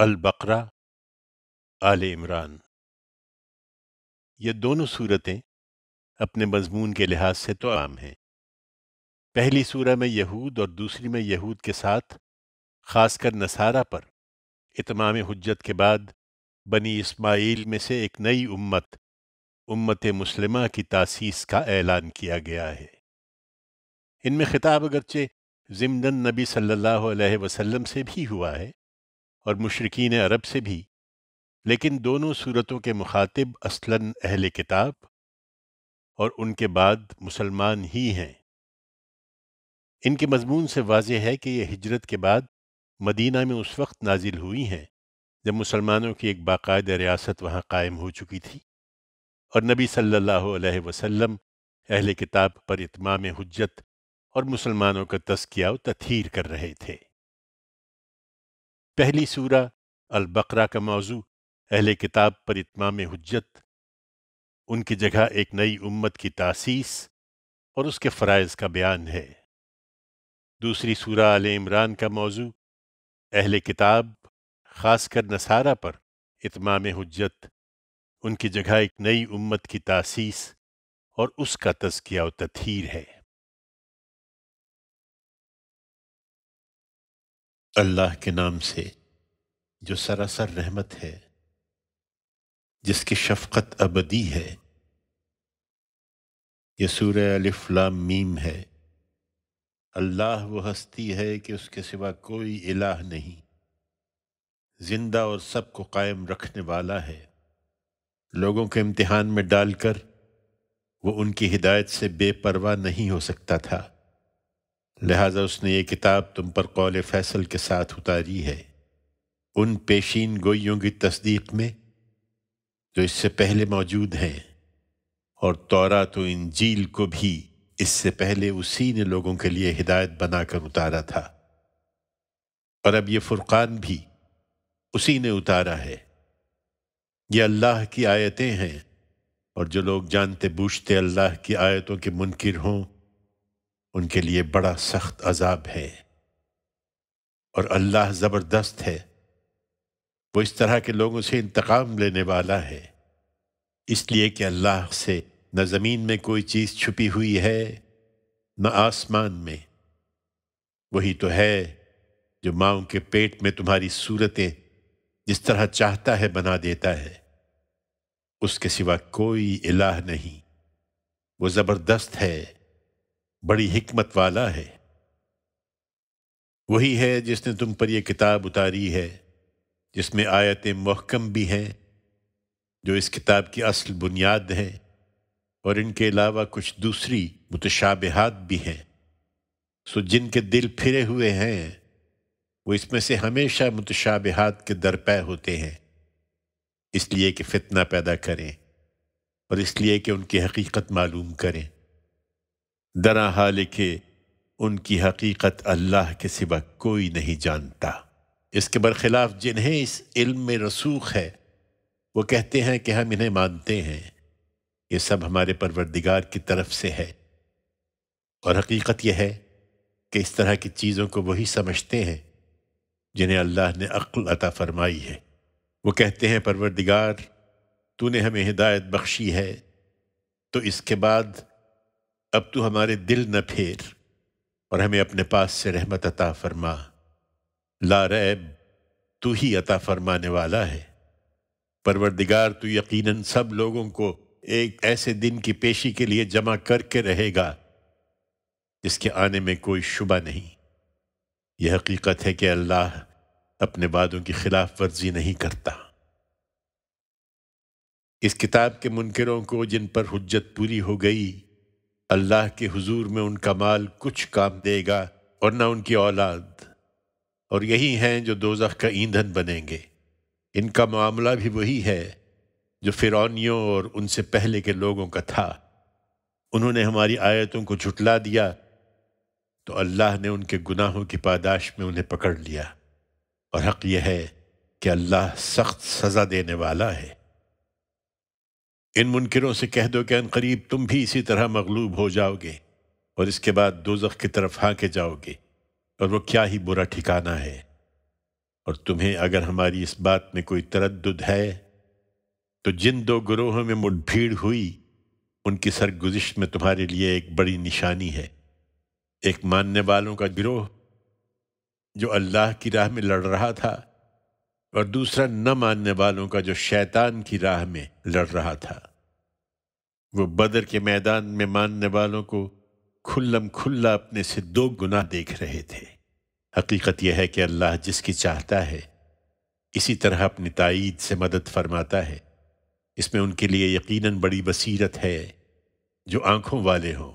अलबकरा आल इमरान ये दोनों सूरतें अपने मजमून के लिहाज से तो आम हैं पहली सूरह में यहूद और दूसरी में यहूद के साथ खासकर नसारा पर इतमाम हजत के बाद बनी इस्माइल में से एक नई उम्मत उम्मत मुस्लिमा की तासीस का ऐलान किया गया है इनमें खिताब अगरचे ज़िमदन नबी सल्लल्लाहु अलैहि वसल्लम से भी हुआ है और मुशरकिन अरब से भी लेकिन दोनों सूरतों के मुखातिब असलन अहल किताब और उनके बाद मुसलमान ही हैं इनके मजमून से वाज है कि ये हिजरत के बाद मदीना में उस वक्त नाजिल हुई हैं जब मुसलमानों की एक बाकायदा रियासत वहाँ कायम हो चुकी थी और नबी सल्लल्लाहु अलैहि वसल्लम अहल किताब पर इतमाम हजत और मुसलमानों का तस्किया तथीर कर रहे थे पहली सूर अलबकर का मौजू अहल किताब पर इतमाम हजत उनकी जगह एक नई उम्म की तसीस और उसके फ़रज़ का बयान है दूसरी सूर आल इमरान का मौजू अहल किताब खासकर नसारा पर इतमाम हजत उनकी जगह एक नई उम्मत की तसीस और उसका तस्किया तथहीर है अल्लाह के नाम से जो सरासर रहमत है जिसकी शफकत अबदी है यह सूर मीम है अल्लाह वो हस्ती है कि उसके सिवा कोई इलाह नहीं जिंदा और सब को कायम रखने वाला है लोगों के इम्तिहान में डालकर वो उनकी हिदायत से बेपरवाह नहीं हो सकता था लिहाजा उसने ये किताब तुम पर कौल फैसल के साथ उतारी है उन पेशीन गोइयों की तस्दीक में जो इससे पहले मौजूद हैं और तौरा तो इन झील को भी इससे पहले उसी ने लोगों के लिए हिदायत बनाकर उतारा था और अब ये फुरकान भी उसी ने उतारा है ये अल्लाह की आयतें हैं और जो लोग जानते बूझते अल्लाह की आयतों के मुनकर हों उनके लिए बड़ा सख्त अजाब है और अल्लाह ज़बरदस्त है वो इस तरह के लोगों से इंतकाम लेने वाला है इसलिए कि अल्लाह से न ज़मीन में कोई चीज़ छुपी हुई है न आसमान में वही तो है जो माओ के पेट में तुम्हारी सूरतें जिस तरह चाहता है बना देता है उसके सिवा कोई इलाह नहीं वो ज़बरदस्त है बड़ी हिकमत वाला है वही है जिसने तुम पर यह किताब उतारी है जिसमें आयतें महकम भी हैं जो इस किताब की असल बुनियाद हैं और इनके अलावा कुछ दूसरी मुतशाबहात भी हैं सो जिनके दिल फिरे हुए हैं वो इसमें से हमेशा मुतशाबहात के दरपे होते हैं इसलिए कि फितना पैदा करें और इसलिए कि उनकी हकीकत मालूम करें दरा हाल के उनकी हकीकत अल्लाह के सिवा कोई नहीं जानता इसके बरखिलाफ जिन्हें इस इल्म में रसूख है वो कहते हैं कि हम इन्हें मानते हैं ये सब हमारे परवरदिगार की तरफ से है और हकीकत यह है कि इस तरह की चीज़ों को वही समझते हैं जिन्हें अल्लाह ने अक्ल अता फरमाई है वो कहते हैं परवरदिगार तूने हमें हिदायत बख्शी है तो इसके बाद अब तू हमारे दिल न फेर और हमें अपने पास से रहमत अता फरमा ला रैब तू ही अता फरमाने वाला है परवरदिगार तू यकीनन सब लोगों को एक ऐसे दिन की पेशी के लिए जमा करके रहेगा जिसके आने में कोई शुबा नहीं यह हकीकत है कि अल्लाह अपने वादों की खिलाफ वर्जी नहीं करता इस किताब के मुनकरों को जिन पर हजत पूरी हो गई अल्लाह के हुजूर में उनका माल कुछ काम देगा और ना उनकी औलाद और यही हैं जो दोजख का ईंधन बनेंगे इनका मामला भी वही है जो फिरौनियों और उनसे पहले के लोगों का था उन्होंने हमारी आयतों को झुटला दिया तो अल्लाह ने उनके गुनाहों की पादाश में उन्हें पकड़ लिया और हक यह है कि अल्लाह सख्त सज़ा देने वाला है इन मुनकरों से कह दो कि अन करीब तुम भी इसी तरह मगलूब हो जाओगे और इसके बाद दोजख की तरफ हाँके जाओगे और वो क्या ही बुरा ठिकाना है और तुम्हें अगर हमारी इस बात में कोई तरद है तो जिन दो ग्रोहों में मुठभीड़ हुई उनकी सरगुजिश में तुम्हारे लिए एक बड़ी निशानी है एक मानने वालों का गिरोह जो अल्लाह की राह में लड़ रहा था और दूसरा न मानने वालों का जो शैतान की राह में लड़ रहा था वो बदर के मैदान में मानने वालों को खुल्लम खुल्ला अपने से दो गुना देख रहे थे हकीकत यह है कि अल्लाह जिसकी चाहता है इसी तरह अपनी तइद से मदद फरमाता है इसमें उनके लिए यकीनन बड़ी बसीरत है जो आंखों वाले हों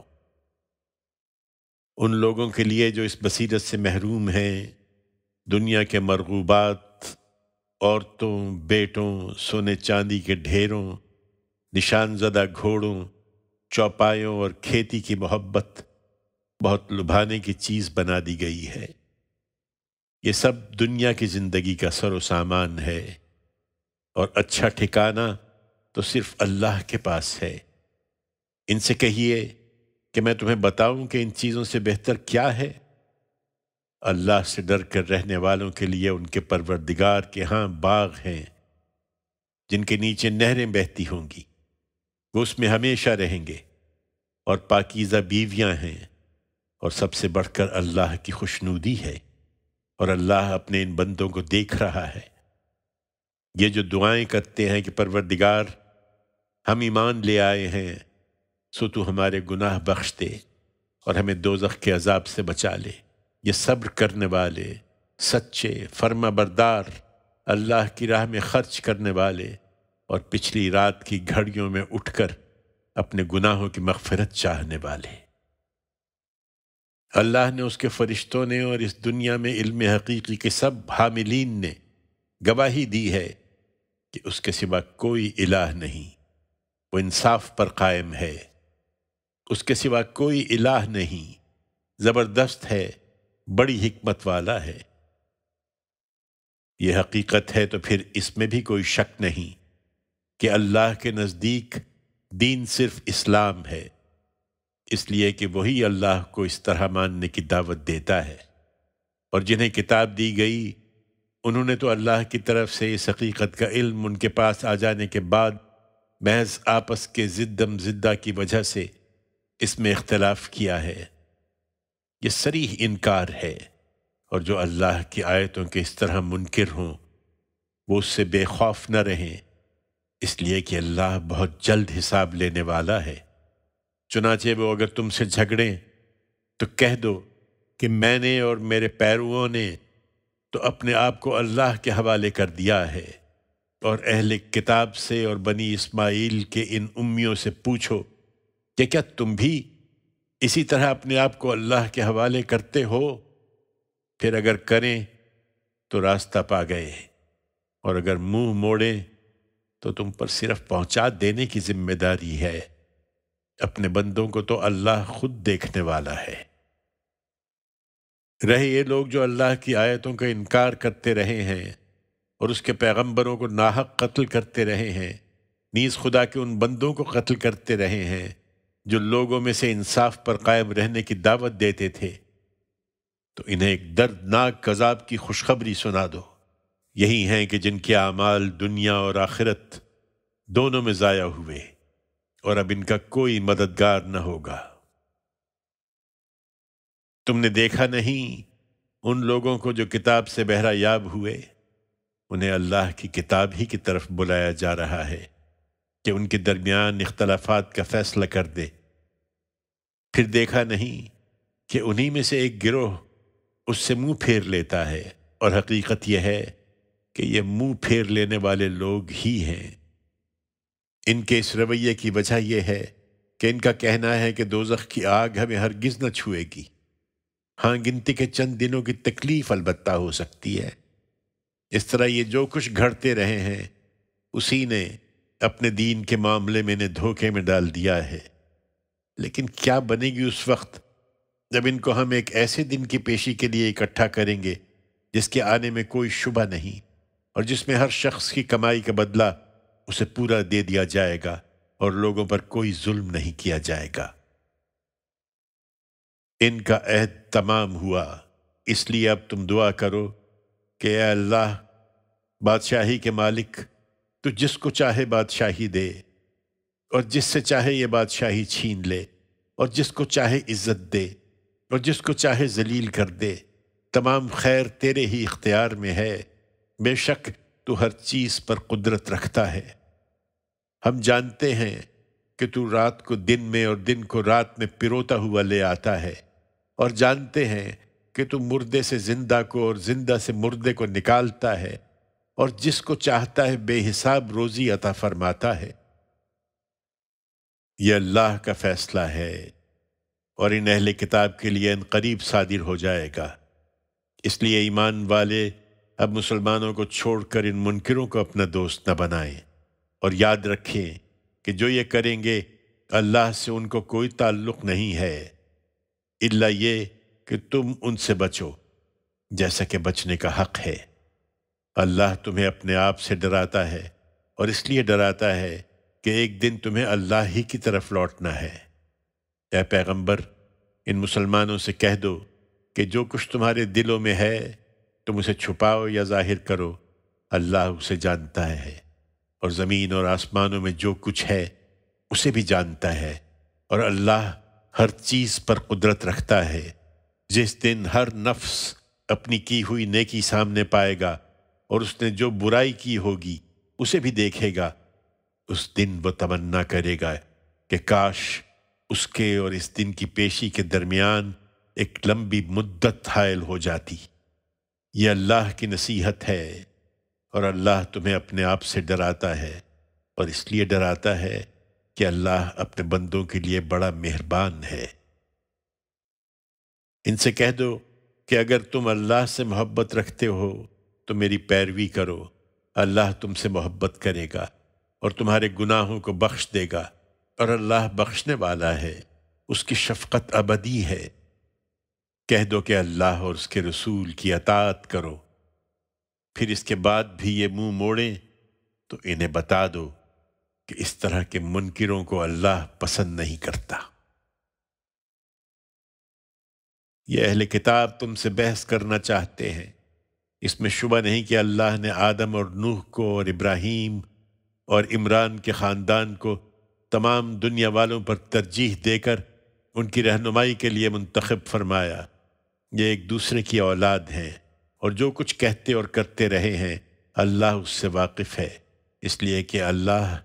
उन लोगों के लिए जो इस बसीरत से महरूम हैं दुनिया के मरगूबात औरतों बेटों सोने चांदी के ढेरों निशानजदा घोड़ों चौपायों और खेती की मोहब्बत बहुत लुभाने की चीज बना दी गई है ये सब दुनिया की जिंदगी का सरो सामान है और अच्छा ठिकाना तो सिर्फ अल्लाह के पास है इनसे कहिए कि मैं तुम्हें बताऊं कि इन चीज़ों से बेहतर क्या है अल्लाह से डर कर रहने वालों के लिए उनके परवरदिगार के यहाँ बाग हैं जिनके नीचे नहरें बहती होंगी वो उसमें हमेशा रहेंगे और पाकिज़ा बीवियां हैं और सबसे बढ़कर अल्लाह की खुशनूदी है और अल्लाह अपने इन बंदों को देख रहा है ये जो दुआएं करते हैं कि परवरदिगार हम ईमान ले आए हैं सो तू हमारे गुनाह बख्श दे और हमें दोजख के अजाब से बचा ले ये सब्र करने वाले सच्चे फर्माबरदार अल्लाह की राह में खर्च करने वाले और पिछली रात की घड़ियों में उठकर अपने गुनाहों की मगफरत चाहने वाले अल्लाह ने उसके फरिश्तों ने और इस दुनिया में इल्म हकीकी के सब हामिलीन ने गवाही दी है कि उसके सिवा कोई इलाह नहीं वो इंसाफ पर कायम है उसके सिवा कोई इलाह नहीं ज़बरदस्त है बड़ी हिकमत वाला है यह हकीकत है तो फिर इसमें भी कोई शक नहीं कि अल्लाह के नज़दीक दीन सिर्फ इस्लाम है इसलिए कि वही अल्लाह को इस तरह मानने की दावत देता है और जिन्हें किताब दी गई उन्होंने तो अल्लाह की तरफ से इस हकीकत का इल्म उनके पास आ जाने के बाद महज आपस के ज़िद्दम ज़िद्दा की वजह से इसमें इख्तलाफ किया है ये सरी इनकार है और जो अल्लाह की आयतों के इस तरह मुनकर हों वो उससे बेखौफ न रहें इसलिए कि अल्लाह बहुत जल्द हिसाब लेने वाला है चुनाचे वो अगर तुमसे झगड़ें तो कह दो कि मैंने और मेरे पैरुओं ने तो अपने आप को अल्लाह के हवाले कर दिया है और अहल किताब से और बनी इस्माइल के इन उम्मियों से पूछो कि क्या तुम भी इसी तरह अपने आप को अल्लाह के हवाले करते हो फिर अगर करें तो रास्ता पा गए और अगर मुंह मोड़े तो तुम पर सिर्फ पहुंचा देने की जिम्मेदारी है अपने बंदों को तो अल्लाह खुद देखने वाला है रहे ये लोग जो अल्लाह की आयतों का इनकार करते रहे हैं और उसके पैगंबरों को नाहक कत्ल करते रहे हैं नीज खुदा के उन बंदों को कत्ल करते रहे हैं जो लोगों में से इंसाफ पर कायम रहने की दावत देते थे तो इन्हें एक दर्दनाक कजाब की खुशखबरी सुना दो यही हैं कि जिनके अमाल दुनिया और आखिरत दोनों में ज़ाया हुए और अब इनका कोई मददगार न होगा तुमने देखा नहीं उन लोगों को जो किताब से बहरा याब हुए उन्हें अल्लाह की किताब ही की तरफ बुलाया जा रहा है कि उनके दरमियान इख्तलाफात का फैसला कर दे फिर देखा नहीं कि उन्हीं में से एक गिरोह उससे मुंह फेर लेता है और हकीकत यह है कि ये मुंह फेर लेने वाले लोग ही हैं इनके इस रवैये की वजह यह है कि इनका कहना है कि दोजख की आग हमें हरगिज न छुएगी हाँ गिनती के चंद दिनों की तकलीफ अलबत् हो सकती है इस तरह ये जो कुछ घड़ते रहे हैं उसी ने अपने दीन के मामले में इन्हें धोखे में डाल दिया है लेकिन क्या बनेगी उस वक्त जब इनको हम एक ऐसे दिन की पेशी के लिए इकट्ठा करेंगे जिसके आने में कोई शुबा नहीं और जिसमें हर शख्स की कमाई का बदला उसे पूरा दे दिया जाएगा और लोगों पर कोई जुल्म नहीं किया जाएगा इनका अहद तमाम हुआ इसलिए अब तुम दुआ करो कि अल्लाह बादशाही के मालिक तो जिसको चाहे बादशाही दे और जिससे चाहे ये बादशाही छीन ले और जिसको चाहे इज्जत दे और जिसको चाहे जलील कर दे तमाम खैर तेरे ही इख्तियार में है बेशक तू हर चीज़ पर कुदरत रखता है हम जानते हैं कि तू रात को दिन में और दिन को रात में पिरोता हुआ ले आता है और जानते हैं कि तू मुर्दे से जिंदा को और जिंदा से मुर्दे को निकालता है और जिसको चाहता है बेहिसाब रोज़ी अता फरमाता है ये अल्लाह का फैसला है और इन अहल किताब के लिए इन करीब सादिर हो जाएगा इसलिए ईमान वाले अब मुसलमानों को छोड़कर इन मुनकरों को अपना दोस्त न बनाएं और याद रखें कि जो ये करेंगे अल्लाह से उनको कोई ताल्लुक नहीं है इल्ला ये कि तुम उनसे बचो जैसा कि बचने का हक है अल्लाह तुम्हें अपने आप से डराता है और इसलिए डराता है कि एक दिन तुम्हें अल्लाह ही की तरफ लौटना है ए पैगंबर इन मुसलमानों से कह दो कि जो कुछ तुम्हारे दिलों में है तुम उसे छुपाओ या जाहिर करो अल्लाह उसे जानता है और ज़मीन और आसमानों में जो कुछ है उसे भी जानता है और अल्लाह हर चीज़ पर कुदरत रखता है जिस दिन हर नफ्स अपनी की हुई नेकी सामने पाएगा और उसने जो बुराई की होगी उसे भी देखेगा उस दिन वो तमन्ना करेगा कि काश उसके और इस दिन की पेशी के दरमियान एक लंबी मुद्दत हायल हो जाती यह अल्लाह की नसीहत है और अल्लाह तुम्हें अपने आप से डराता है और इसलिए डराता है कि अल्लाह अपने बंदों के लिए बड़ा मेहरबान है इनसे कह दो कि अगर तुम अल्लाह से मोहब्बत रखते हो तो मेरी पैरवी करो अल्लाह तुमसे मोहब्बत करेगा और तुम्हारे गुनाहों को बख्श देगा और अल्लाह बख्शने वाला है उसकी शफकत अबदी है कह दो कि अल्लाह और उसके रसूल की अतात करो फिर इसके बाद भी ये मुंह मोड़े तो इन्हें बता दो कि इस तरह के मुनकरों को अल्लाह पसंद नहीं करता ये अहल किताब तुमसे बहस करना चाहते हैं इसमें शुबा नहीं कि अल्लाह ने आदम और नूह को और इब्राहिम और इमरान के ख़ानदान को तमाम दुनिया वालों पर तरजीह देकर उनकी रहनुमाई के लिए मंतखब फरमाया ये एक दूसरे की औलाद हैं और जो कुछ कहते और करते रहे हैं अल्लाह उससे वाकिफ़ है इसलिए कि अल्लाह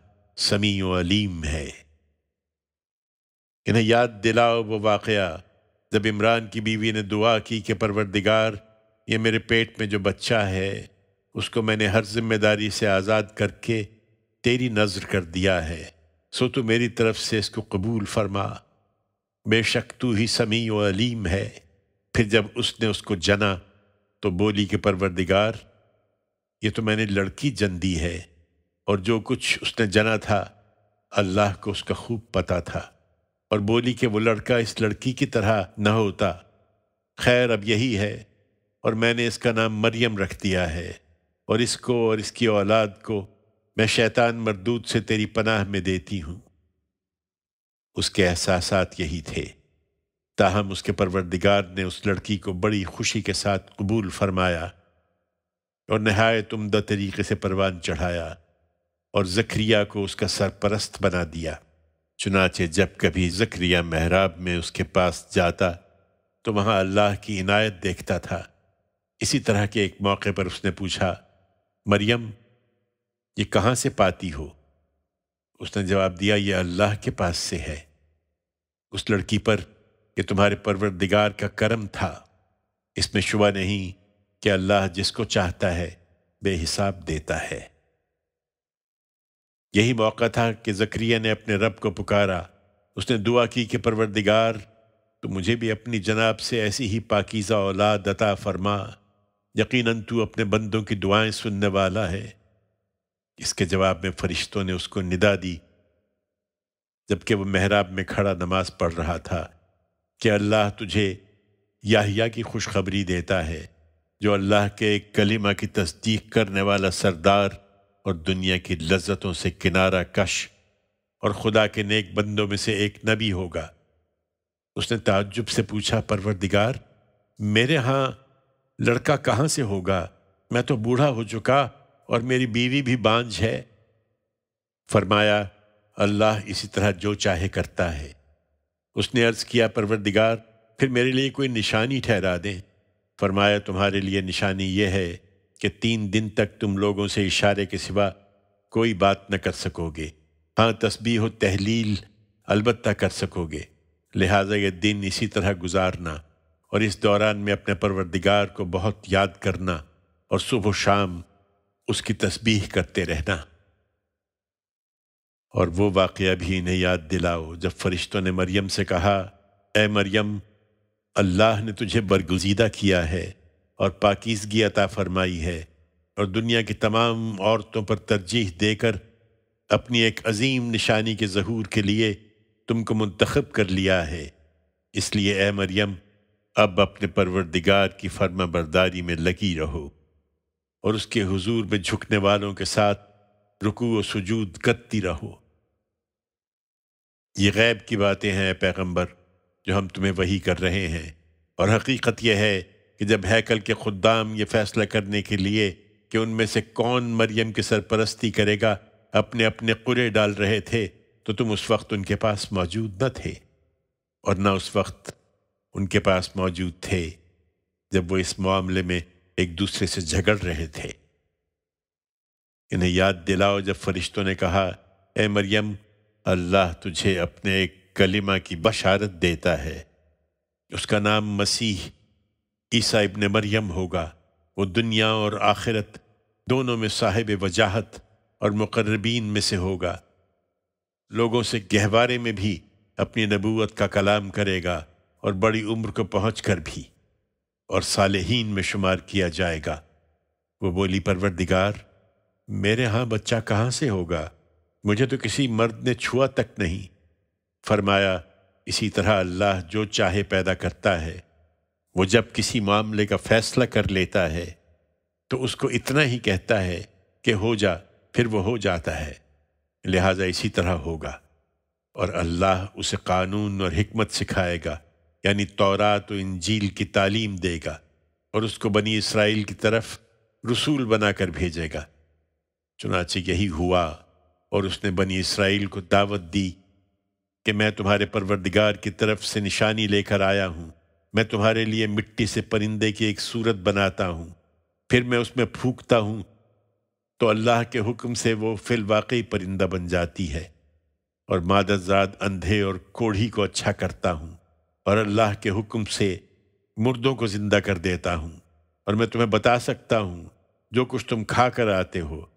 समी अलीम है इन्हें याद दिलाओ वो वाक़ जब इमरान की बीवी ने दुआ की कि परवरदिगार ये मेरे पेट में जो बच्चा है उसको मैंने हर जिम्मेदारी से आज़ाद करके तेरी नज़र कर दिया है सो तो मेरी तरफ से इसको कबूल फरमा बेशक तू ही समी व अलीम है फिर जब उसने उसको जना तो बोली कि परवरदिगार ये तो मैंने लड़की जन दी है और जो कुछ उसने जना था अल्लाह को उसका खूब पता था और बोली कि वो लड़का इस लड़की की तरह न होता खैर अब यही है और मैंने इसका नाम मरियम रख दिया है और इसको और इसकी औलाद को मैं शैतान मरदूत से तेरी पनाह में देती हूं उसके एहसास यही थे ताहम उसके परवरदिगार ने उस लड़की को बड़ी खुशी के साथ कबूल फरमाया और नहायत उमदा तरीके से परवान चढ़ाया और जखरिया को उसका सरपरस्त बना दिया चुनाचे जब कभी जखरिया महराब में उसके पास जाता तो वहाँ अल्लाह की इनायत देखता था इसी तरह के एक मौके पर उसने पूछा मरियम ये कहाँ से पाती हो उसने जवाब दिया ये अल्लाह के पास से है उस लड़की पर कि तुम्हारे परवरदिगार का करम था इसमें शुबा नहीं कि अल्लाह जिसको चाहता है बेहिसाब देता है यही मौका था कि जक्रिया ने अपने रब को पुकारा उसने दुआ की कि परवरदिगार तो मुझे भी अपनी जनाब से ऐसी ही पाकिज़ा औलाद अता फरमा यकीनन तू अपने बंदों की दुआएं सुनने वाला है इसके जवाब में फरिश्तों ने उसको निदा दी जबकि वह मेहराब में खड़ा नमाज पढ़ रहा था कि अल्लाह तुझे याहिया की खुशखबरी देता है जो अल्लाह के एक कलिमा की तस्दीक करने वाला सरदार और दुनिया की लज्जतों से किनारा कश और खुदा के नेक बंदों में से एक नबी होगा उसने ताज्जुब से पूछा परवरदिगार मेरे यहाँ लड़का कहाँ से होगा मैं तो बूढ़ा हो चुका और मेरी बीवी भी बांझ है फरमाया अल्लाह इसी तरह जो चाहे करता है उसने अर्ज़ किया परवरदिगार फिर मेरे लिए कोई निशानी ठहरा दें फरमाया तुम्हारे लिए निशानी यह है कि तीन दिन तक तुम लोगों से इशारे के सिवा कोई बात न कर सकोगे हाँ तस्बी हो तहलील अलबत् कर सकोगे लिहाजा ये दिन इसी तरह गुजारना और इस दौरान में अपने परवरदिगार को बहुत याद करना और सुबह शाम उसकी तस्बीह करते रहना और वो वाक़ भी इन्हें याद दिलाओ जब फरिश्तों ने मरियम से कहा ए मरियम अल्लाह ने तुझे बरगुजीदा किया है और पाकिजगी अता फरमाई है और दुनिया की तमाम औरतों पर तरजीह देकर अपनी एक अजीम निशानी के जहूर के लिए तुमको मंतखब कर लिया है इसलिए ए मरियम अब अपने परवरदिगार की फर्मा बरदारी में लगी रहो और उसके हुजूर में झुकने वालों के साथ रुकू और सुजूद करती रहो ये गैब की बातें हैं पैगंबर जो हम तुम्हें वही कर रहे हैं और हकीकत यह है कि जब हैकल के खुदाम ये फैसला करने के लिए कि उनमें से कौन मरियम की सरपरस्ती करेगा अपने अपने कुरे डाल रहे थे तो तुम उस वक्त उनके पास मौजूद न थे और न उस वक्त उनके पास मौजूद थे जब वो इस मामले में एक दूसरे से झगड़ रहे थे इन्हें याद दिलाओ जब फरिश्तों ने कहा ए मरियम अल्लाह तुझे अपने एक कलिमा की बशारत देता है उसका नाम मसीह ईसा इबन मरियम होगा वो दुनिया और आखिरत दोनों में साहिब वजाहत और मुकर्रबीन में से होगा लोगों से गहवारे में भी अपनी नबूवत का कलाम करेगा और बड़ी उम्र को पहुँच कर भी और सालेहीन में शुमार किया जाएगा वो बोली परवरदिगार मेरे यहाँ बच्चा कहाँ से होगा मुझे तो किसी मर्द ने छुआ तक नहीं फरमाया इसी तरह अल्लाह जो चाहे पैदा करता है वो जब किसी मामले का फैसला कर लेता है तो उसको इतना ही कहता है कि हो जा फिर वो हो जाता है लिहाजा इसी तरह होगा और अल्लाह उसे कानून और हिकमत सिखाएगा यानी तौरा तो इंजील की तालीम देगा और उसको बनी इसराइल की तरफ रसूल बनाकर भेजेगा चुनाचे यही हुआ और उसने बनी इसराइल को दावत दी कि मैं तुम्हारे परवरदिगार की तरफ से निशानी लेकर आया हूँ मैं तुम्हारे लिए मिट्टी से परिंदे की एक सूरत बनाता हूँ फिर मैं उसमें फूकता हूँ तो अल्लाह के हुक्म से वो वाकई परिंदा बन जाती है और मादरजाद अंधे और कोढ़ी को अच्छा करता हूँ और अल्लाह के हुक्म से मुर्दों को ज़िंदा कर देता हूँ और मैं तुम्हें बता सकता हूँ जो कुछ तुम खा कर आते हो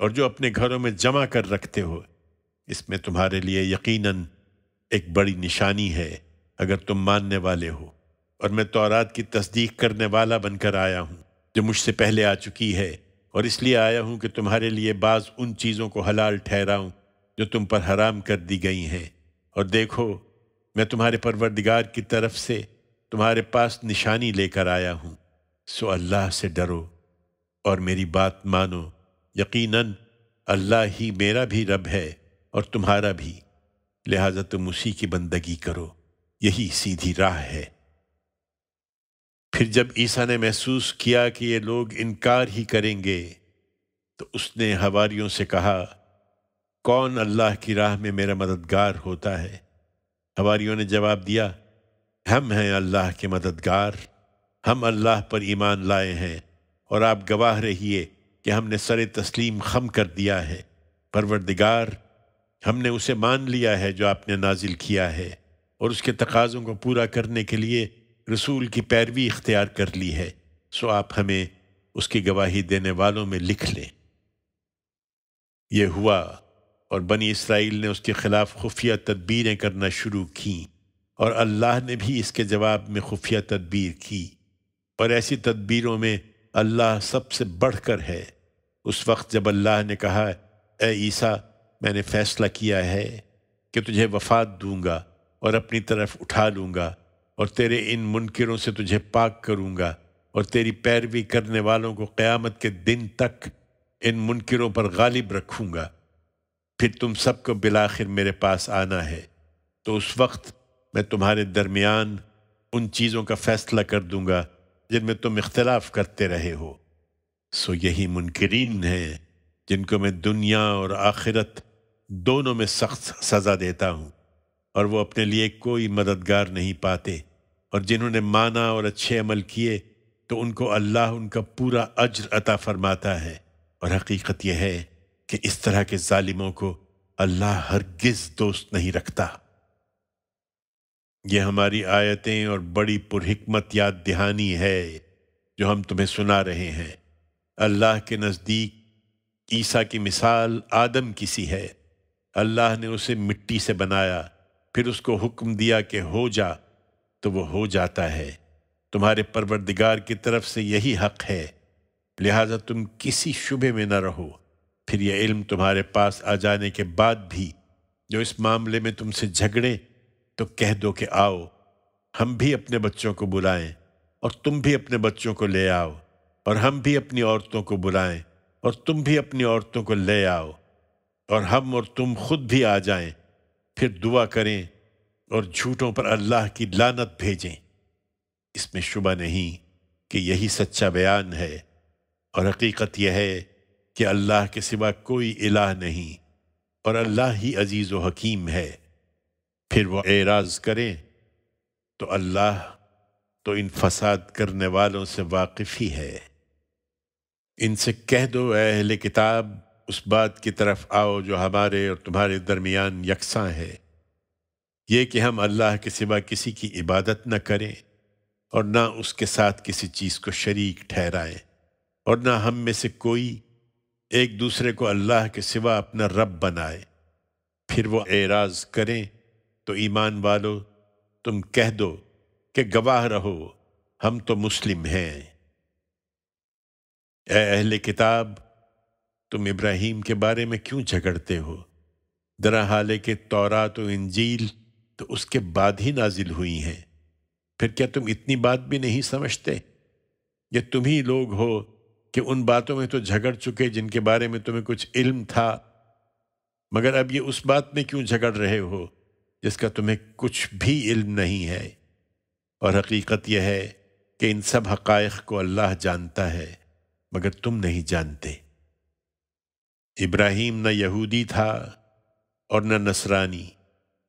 और जो अपने घरों में जमा कर रखते हो इसमें तुम्हारे लिए यकीनन एक बड़ी निशानी है अगर तुम मानने वाले हो और मैं तौरात की तस्दीक करने वाला बनकर आया हूँ जो मुझसे पहले आ चुकी है और इसलिए आया हूँ कि तुम्हारे लिए बाज़ उन चीज़ों को हलाल ठहराऊँ जो तुम पर हराम कर दी गई हैं और देखो मैं तुम्हारे परवरदिगार की तरफ से तुम्हारे पास निशानी लेकर आया हूँ सो अल्लाह से डरो और मेरी बात मानो यकीनन अल्लाह ही मेरा भी रब है और तुम्हारा भी लिहाजा तुम उसी की बंदगी करो यही सीधी राह है फिर जब ईसा ने महसूस किया कि ये लोग इनकार ही करेंगे तो उसने हवारियों से कहा कौन अल्लाह की राह में मेरा मददगार होता है हवारियों ने जवाब दिया हम हैं अल्लाह के मददगार हम अल्लाह पर ईमान लाए हैं और आप गवाह रहिए कि हमने सर तस्लीम खम कर दिया है परवरदिगार हमने उसे मान लिया है जो आपने नाजिल किया है और उसके तकाज़ों को पूरा करने के लिए रसूल की पैरवी इख्तियार कर ली है सो आप हमें उसकी गवाही देने वालों में लिख लें यह हुआ और बनी इसराइल ने उसके खिलाफ खुफिया तदबीरें करना शुरू की और अल्लाह ने भी इसके जवाब में खुफिया तदबीर की और ऐसी तदबीरों में अल्लाह सबसे बढ़कर है उस वक्त जब अल्लाह ने कहा ए ईसा मैंने फैसला किया है कि तुझे वफात दूंगा और अपनी तरफ उठा लूँगा और तेरे इन मुनकरों से तुझे पाक करूँगा और तेरी पैरवी करने वालों को क़्यामत के दिन तक इन मुनकरों पर गालिब रखूँगा फिर तुम सबको बिलाखिर मेरे पास आना है तो उस वक्त मैं तुम्हारे दरमियान उन चीज़ों का फैसला कर दूंगा जिनमें तुम इख्तलाफ करते रहे हो सो यही मुनकरीन है जिनको मैं दुनिया और आखिरत दोनों में सख्त सज़ा देता हूँ और वो अपने लिए कोई मददगार नहीं पाते और जिन्होंने माना और अच्छे अमल किए तो उनको अल्लाह उनका पूरा अज्र अता फरमाता है और हकीकत यह है कि इस तरह के जालिमों को अल्लाह हरगिज दोस्त नहीं रखता यह हमारी आयतें और बड़ी पुरहिकमत याद दहानी है जो हम तुम्हें सुना रहे हैं अल्लाह के नज़दीक ईसा की मिसाल आदम की सी है अल्लाह ने उसे मिट्टी से बनाया फिर उसको हुक्म दिया कि हो जा तो वो हो जाता है तुम्हारे परवरदिगार की तरफ से यही हक है लिहाजा तुम किसी शुबे में न रहो फिर यह इल्म तुम्हारे पास आ जाने के बाद भी जो इस मामले में तुमसे झगड़े तो कह दो कि आओ हम भी अपने बच्चों को बुलाएं और तुम भी अपने बच्चों को ले आओ और हम भी अपनी औरतों को बुलाएं और तुम भी अपनी औरतों को ले आओ और हम और तुम खुद भी आ जाएं फिर दुआ करें और झूठों पर अल्लाह की लानत भेजें इसमें शुबा नहीं कि यही सच्चा बयान है और हकीकत यह है कि अल्लाह के सिवा कोई इलाह नहीं और अल्लाह ही अजीज़ व हकीम है फिर वह एराज करें तो अल्लाह तो इन फसाद करने वालों से वाकिफ़ ही है इनसे कह दो अहल किताब उस बात की तरफ आओ जो हमारे और तुम्हारे दरमियान यकसा है ये कि हम अल्लाह के सिवा किसी की इबादत न करें और ना उसके साथ किसी चीज़ को शरीक ठहराएं और ना हम में से कोई एक दूसरे को अल्लाह के सिवा अपना रब बनाए फिर वो एराज करें तो ईमान वालो तुम कह दो कि गवाह रहो हम तो मुस्लिम हैं ए अहले किताब तुम इब्राहिम के बारे में क्यों झगड़ते हो दरा हाले के तौरा तो इंजील तो उसके बाद ही नाजिल हुई हैं फिर क्या तुम इतनी बात भी नहीं समझते ये तुम ही लोग हो कि उन बातों में तो झगड़ चुके जिनके बारे में तुम्हें कुछ इल्म था मगर अब ये उस बात में क्यों झगड़ रहे हो जिसका तुम्हें कुछ भी इल्म नहीं है और हकीकत यह है कि इन सब हकायक़ को अल्लाह जानता है मगर तुम नहीं जानते इब्राहिम न यहूदी था और न नसरानी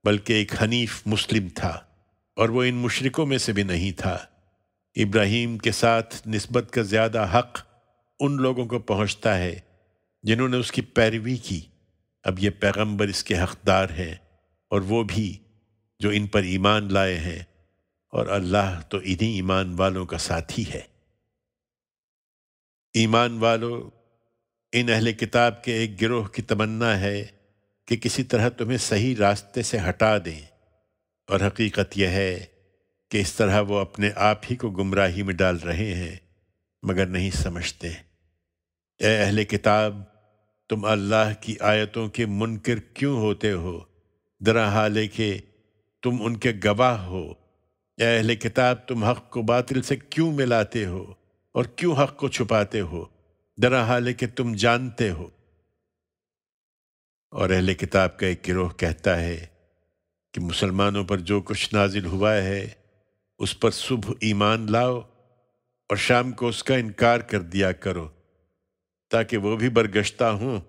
बल्कि एक हनीफ मुस्लिम था और वो इन मुशरकों में से भी नहीं था इब्राहिम के साथ नस्बत का ज़्यादा हक़ उन लोगों को पहुंचता है जिन्होंने उसकी पैरवी की अब ये पैगंबर इसके हकदार हैं और वो भी जो इन पर ईमान लाए हैं और अल्लाह तो इन्हीं ईमान वालों का साथी है ईमान वालों इन अहले किताब के एक गिरोह की तमन्ना है कि किसी तरह तुम्हें सही रास्ते से हटा दें और हकीकत यह है कि इस तरह वो अपने आप ही को गुमराही में डाल रहे हैं मगर नहीं समझते ए अहले किताब तुम अल्लाह की आयतों के मुनकर क्यों होते हो दरा हाल के तुम उनके गवाह हो ए अहले किताब तुम हक को बातिल से क्यों मिलाते हो और क्यों हक को छुपाते हो दरा हाल के तुम जानते हो और अहले किताब का एक गिरोह कहता है कि मुसलमानों पर जो कुछ नाजिल हुआ है उस पर सुबह ईमान लाओ और शाम को उसका इनकार कर दिया करो ताकि वो भी बरगश्ता हों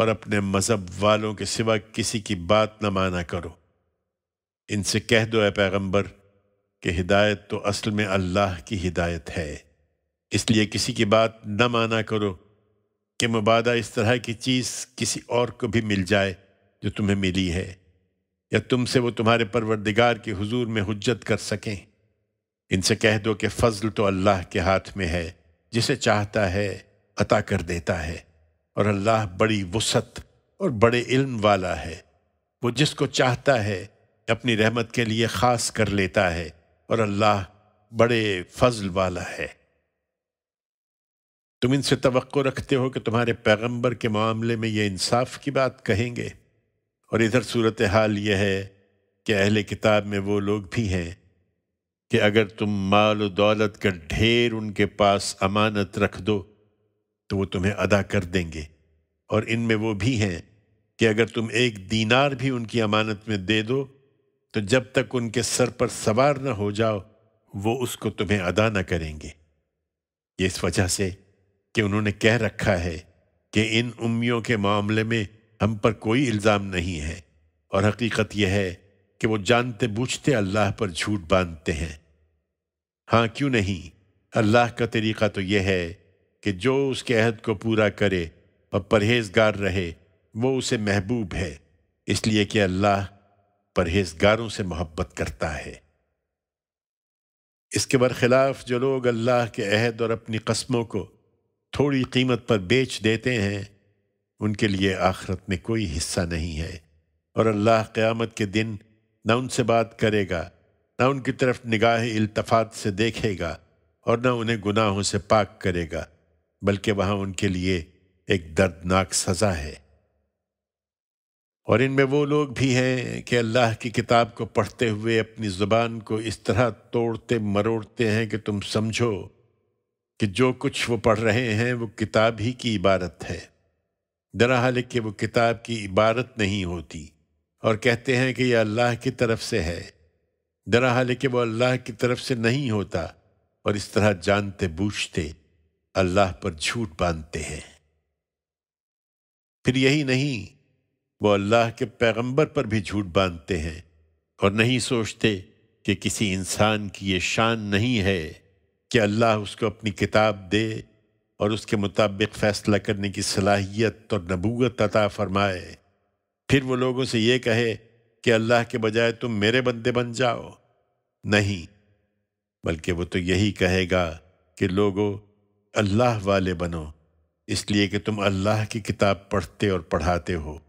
और अपने मज़हब वालों के सिवा किसी की बात न माना करो इनसे कह दो ए पैगंबर कि हिदायत तो असल में अल्लाह की हिदायत है इसलिए किसी की बात न माना करो कि मुबादा इस तरह की चीज़ किसी और को भी मिल जाए जो तुम्हें मिली है या तुमसे वो तुम्हारे परवरदिगार के हुजूर में हुज्जत कर सकें इनसे कह दो कि फ़ज़ल तो अल्लाह के हाथ में है जिसे चाहता है अता कर देता है और अल्लाह बड़ी वसत और बड़े इल्म वाला है वो जिसको चाहता है अपनी रहमत के लिए ख़ास कर लेता है और अल्लाह बड़े फजल वाला है तुम इनसे तो रखते हो कि तुम्हारे पैगंबर के मामले में ये इंसाफ की बात कहेंगे और इधर सूरत हाल यह है कि अहल किताब में वो लोग भी हैं कि अगर तुम माल दौलत का ढेर उनके पास अमानत रख दो तो वो तुम्हें अदा कर देंगे और इनमें वो भी हैं कि अगर तुम एक दीनार भी उनकी अमानत में दे दो तो जब तक उनके सर पर सवार न हो जाओ वो उसको तुम्हें अदा न करेंगे ये इस वजह से कि उन्होंने कह रखा है कि इन उम्मियों के मामले में हम पर कोई इल्ज़ाम नहीं है और हकीकत यह है कि वो जानते बूझते अल्लाह पर झूठ बांधते हैं हाँ क्यों नहीं अल्लाह का तरीक़ा तो यह है कि जो उसके अहद को पूरा करे और परहेजगार रहे वो उसे महबूब है इसलिए कि अल्लाह परहेजगारों से मोहब्बत करता है इसके बरखिलाफ जो लोग अल्लाह के अहद और अपनी कस्मों को थोड़ी कीमत पर बेच देते हैं उनके लिए आखरत में कोई हिस्सा नहीं है और अल्लाह क़यामत के दिन न उनसे बात करेगा ना उनकी तरफ निगाह इल्तफात से देखेगा और ना उन्हें गुनाहों से पाक करेगा बल्कि वहां उनके लिए एक दर्दनाक सजा है और इनमें वो लोग भी हैं कि अल्लाह की किताब को पढ़ते हुए अपनी ज़ुबान को इस तरह तोड़ते मरोड़ते हैं कि तुम समझो कि जो कुछ वो पढ़ रहे हैं वो किताब ही की इबारत है दरअसल कि वो किताब की इबारत नहीं होती और कहते हैं कि यह अल्लाह की तरफ से है दरअसल कि वो अल्लाह की तरफ से नहीं होता और इस तरह जानते बूझते अल्लाह पर झूठ बांधते हैं फिर यही नहीं वो अल्लाह के पैगंबर पर भी झूठ बांधते हैं और नहीं सोचते कि किसी इंसान की ये शान नहीं है कि अल्लाह उसको अपनी किताब दे और उसके मुताबिक फ़ैसला करने की सलाहियत और नबूत अता फरमाए फिर वो लोगों से ये कहे कि अल्लाह के बजाय तुम मेरे बंदे बन जाओ नहीं बल्कि वो तो यही कहेगा कि लोगों अल्लाह वाले बनो इसलिए कि तुम अल्लाह की किताब पढ़ते और पढ़ाते हो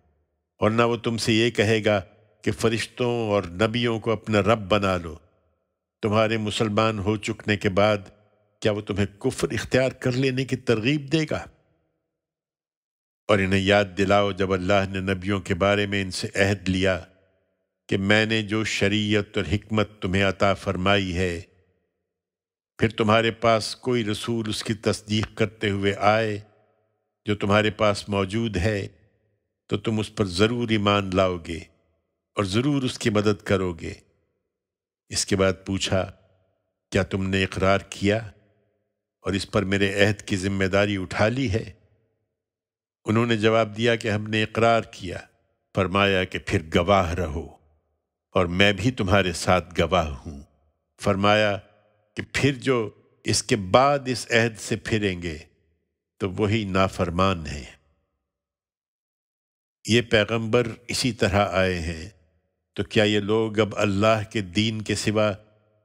और ना वो तुमसे ये कहेगा कि फरिश्तों और नबियों को अपना रब बना लो तुम्हारे मुसलमान हो चुकने के बाद क्या वो तुम्हें कुफर इख्तियार कर लेने की तरगीब देगा और इन्हें याद दिलाओ जब अल्लाह ने नबियों के बारे में इनसे अहद लिया कि मैंने जो शरीयत और हिकमत तुम्हें अता फरमाई है फिर तुम्हारे पास कोई रसूल उसकी तस्दीक करते हुए आए जो तुम्हारे पास मौजूद है तो तुम उस पर ज़रूर ईमान लाओगे और ज़रूर उसकी मदद करोगे इसके बाद पूछा क्या तुमने इकरार किया और इस पर मेरे अहद की जिम्मेदारी उठा ली है उन्होंने जवाब दिया कि हमने इकरार किया फरमाया कि फिर गवाह रहो और मैं भी तुम्हारे साथ गवाह हूँ फरमाया कि फिर जो इसके बाद इस अहद से फिरेंगे तो वही नाफरमान हैं ये पैगंबर इसी तरह आए हैं तो क्या ये लोग अब अल्लाह के दीन के सिवा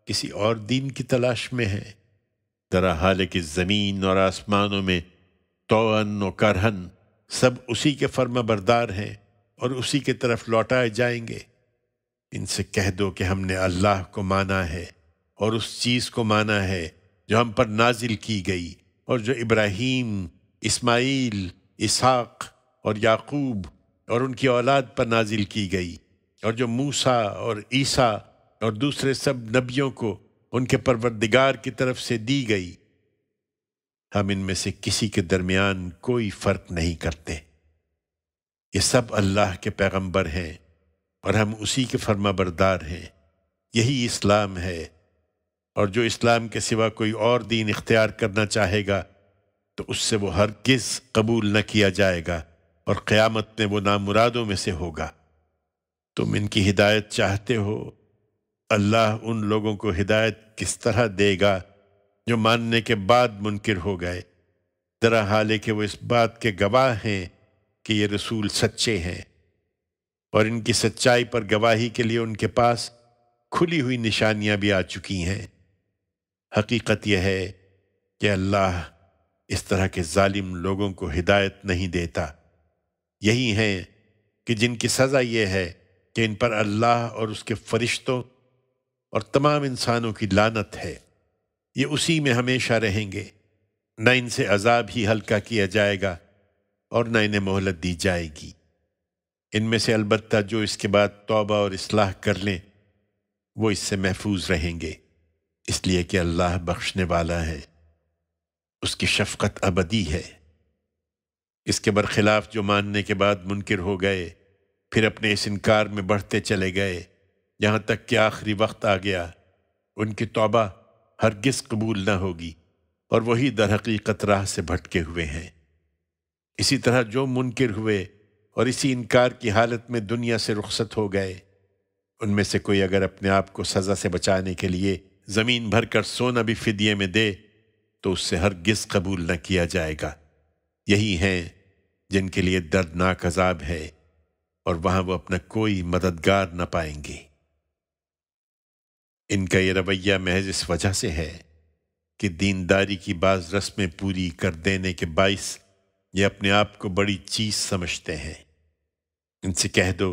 किसी और दीन की तलाश में हैं तरह हाल कि ज़मीन और आसमानों में तोन व करहन सब उसी के फर्मा बरदार हैं और उसी के तरफ लौटाए जाएंगे इनसे कह दो कि हमने अल्लाह को माना है और उस चीज को माना है जो हम पर नाजिल की गई और जो इब्राहिम इस्माइल इसहाक और याकूब और उनकी औलाद पर नाजिल की गई और जो मूसा और ईसा और दूसरे सब नबियों को उनके परवरदिगार की तरफ से दी गई हम इनमें से किसी के दरमियान कोई फर्क नहीं करते ये सब अल्लाह के पैगंबर हैं और हम उसी के फर्मा बरदार हैं यही इस्लाम है और जो इस्लाम के सिवा कोई और दीन इख्तियार करना चाहेगा तो उससे वो हर किस कबूल न किया जाएगा और क़यामत में वो नाम मुरादों में से होगा तुम इनकी हिदायत चाहते हो अल्लाह उन लोगों को हिदायत किस तरह देगा जो मानने के बाद मुनकर हो गए दरा हाल के वो इस बात के गवाह हैं कि ये रसूल सच्चे हैं और इनकी सच्चाई पर गवाही के लिए उनके पास खुली हुई निशानियां भी आ चुकी हैं हकीकत यह है कि अल्लाह इस तरह के जालिम लोगों को हिदायत नहीं देता यही है कि जिनकी सज़ा यह है कि इन पर अल्लाह और उसके फरिश्तों और तमाम इंसानों की लानत है ये उसी में हमेशा रहेंगे न इनसे अजाब ही हल्का किया जाएगा और न इन्हें मोहलत दी जाएगी इनमें से अलबत्ता जो इसके बाद तौबा और इसलाह कर लें वो इससे महफूज रहेंगे इसलिए कि अल्लाह बख्शने वाला है उसकी शफकत अबदी है इसके बरखिलाफ जो मानने के बाद मुनकर हो गए फिर अपने इस इनकार में बढ़ते चले गए यहाँ तक कि आखिरी वक्त आ गया उनकी तोबा हरगिज़ कबूल न होगी और वही दरहकीकत राह से भटके हुए हैं इसी तरह जो मुनकर हुए और इसी इनकार की हालत में दुनिया से रुखसत हो गए उनमें से कोई अगर अपने आप को सज़ा से बचाने के लिए ज़मीन भरकर सोना भी फिदिये में दे तो उससे हरगिज़ कबूल न किया जाएगा यही हैं जिनके लिए दर्दनाक अजाब है और वहां वो अपना कोई मददगार न पाएंगे इनका यह रवैया महज इस वजह से है कि दीनदारी की बाज रस्में पूरी कर देने के बायस ये अपने आप को बड़ी चीज समझते हैं इनसे कह दो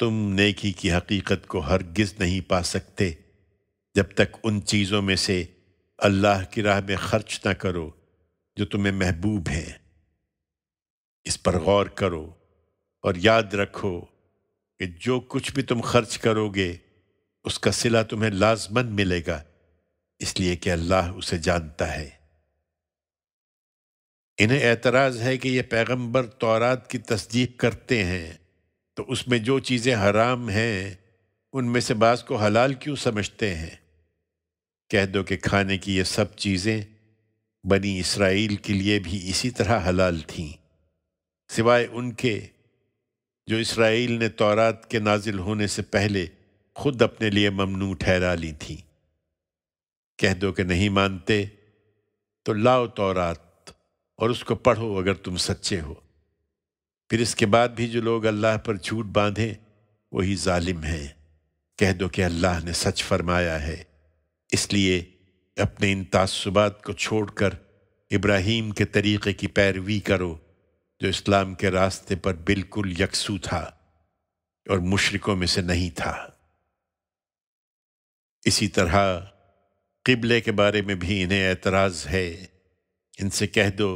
तुम नेकी की हकीकत को हरगिज नहीं पा सकते जब तक उन चीज़ों में से अल्लाह की राह में खर्च ना करो जो तुम्हें महबूब हैं इस पर गौर करो और याद रखो कि जो कुछ भी तुम खर्च करोगे उसका सिला तुम्हें लाजमन मिलेगा इसलिए कि अल्लाह उसे जानता है इन्हें एतराज़ है कि ये पैगंबर तौरात की तस्दीक करते हैं तो उसमें जो चीज़ें हराम हैं उनमें से बास को हलाल क्यों समझते हैं कह दो कि खाने की ये सब चीज़ें बनी इसराइल के लिए भी इसी तरह हलाल थीं सिवाय उनके जो इसराइल ने तौरात के नाजिल होने से पहले खुद अपने लिए ममनू ठहरा ली थी कह दो कि नहीं मानते तो लाओ तौरात और उसको पढ़ो अगर तुम सच्चे हो फिर इसके बाद भी जो लोग अल्लाह पर झूठ बांधें वही जालिम हैं कह दो कि अल्लाह ने सच फरमाया है इसलिए अपने इन तसुबात को छोड़कर इब्राहिम के तरीक़े की पैरवी करो जो इस्लाम के रास्ते पर बिल्कुल यकसू था और मुशरकों में से नहीं था इसी तरह किबले के बारे में भी इन्हें एतराज़ है इनसे कह दो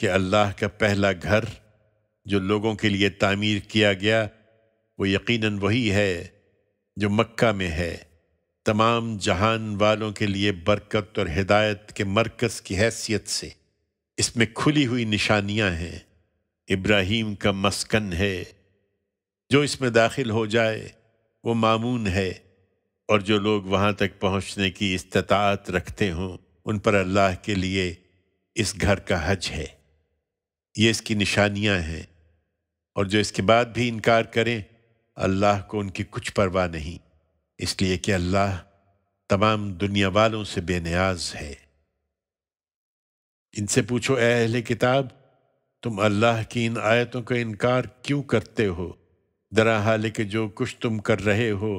कि अल्लाह का पहला घर जो लोगों के लिए तामीर किया गया वो यकीनन वही है जो मक्का में है तमाम जहान वालों के लिए बरकत और हिदायत के मरकज़ की हैसियत से इसमें खुली हुई निशानियां हैं इब्राहिम का मस्कन है जो इसमें दाखिल हो जाए वो मामून है और जो लोग वहाँ तक पहुँचने की इस्तात रखते हों उन पर अल्लाह के लिए इस घर का हज है ये इसकी निशानियाँ हैं और जो इसके बाद भी इनकार करें अल्लाह को उनकी कुछ परवाह नहीं इसलिए कि अल्लाह तमाम दुनिया वालों से बेनियाज है इनसे पूछो अहले किताब तुम अल्लाह की इन आयतों का इनकार क्यों करते हो दरा हाल के जो कुछ तुम कर रहे हो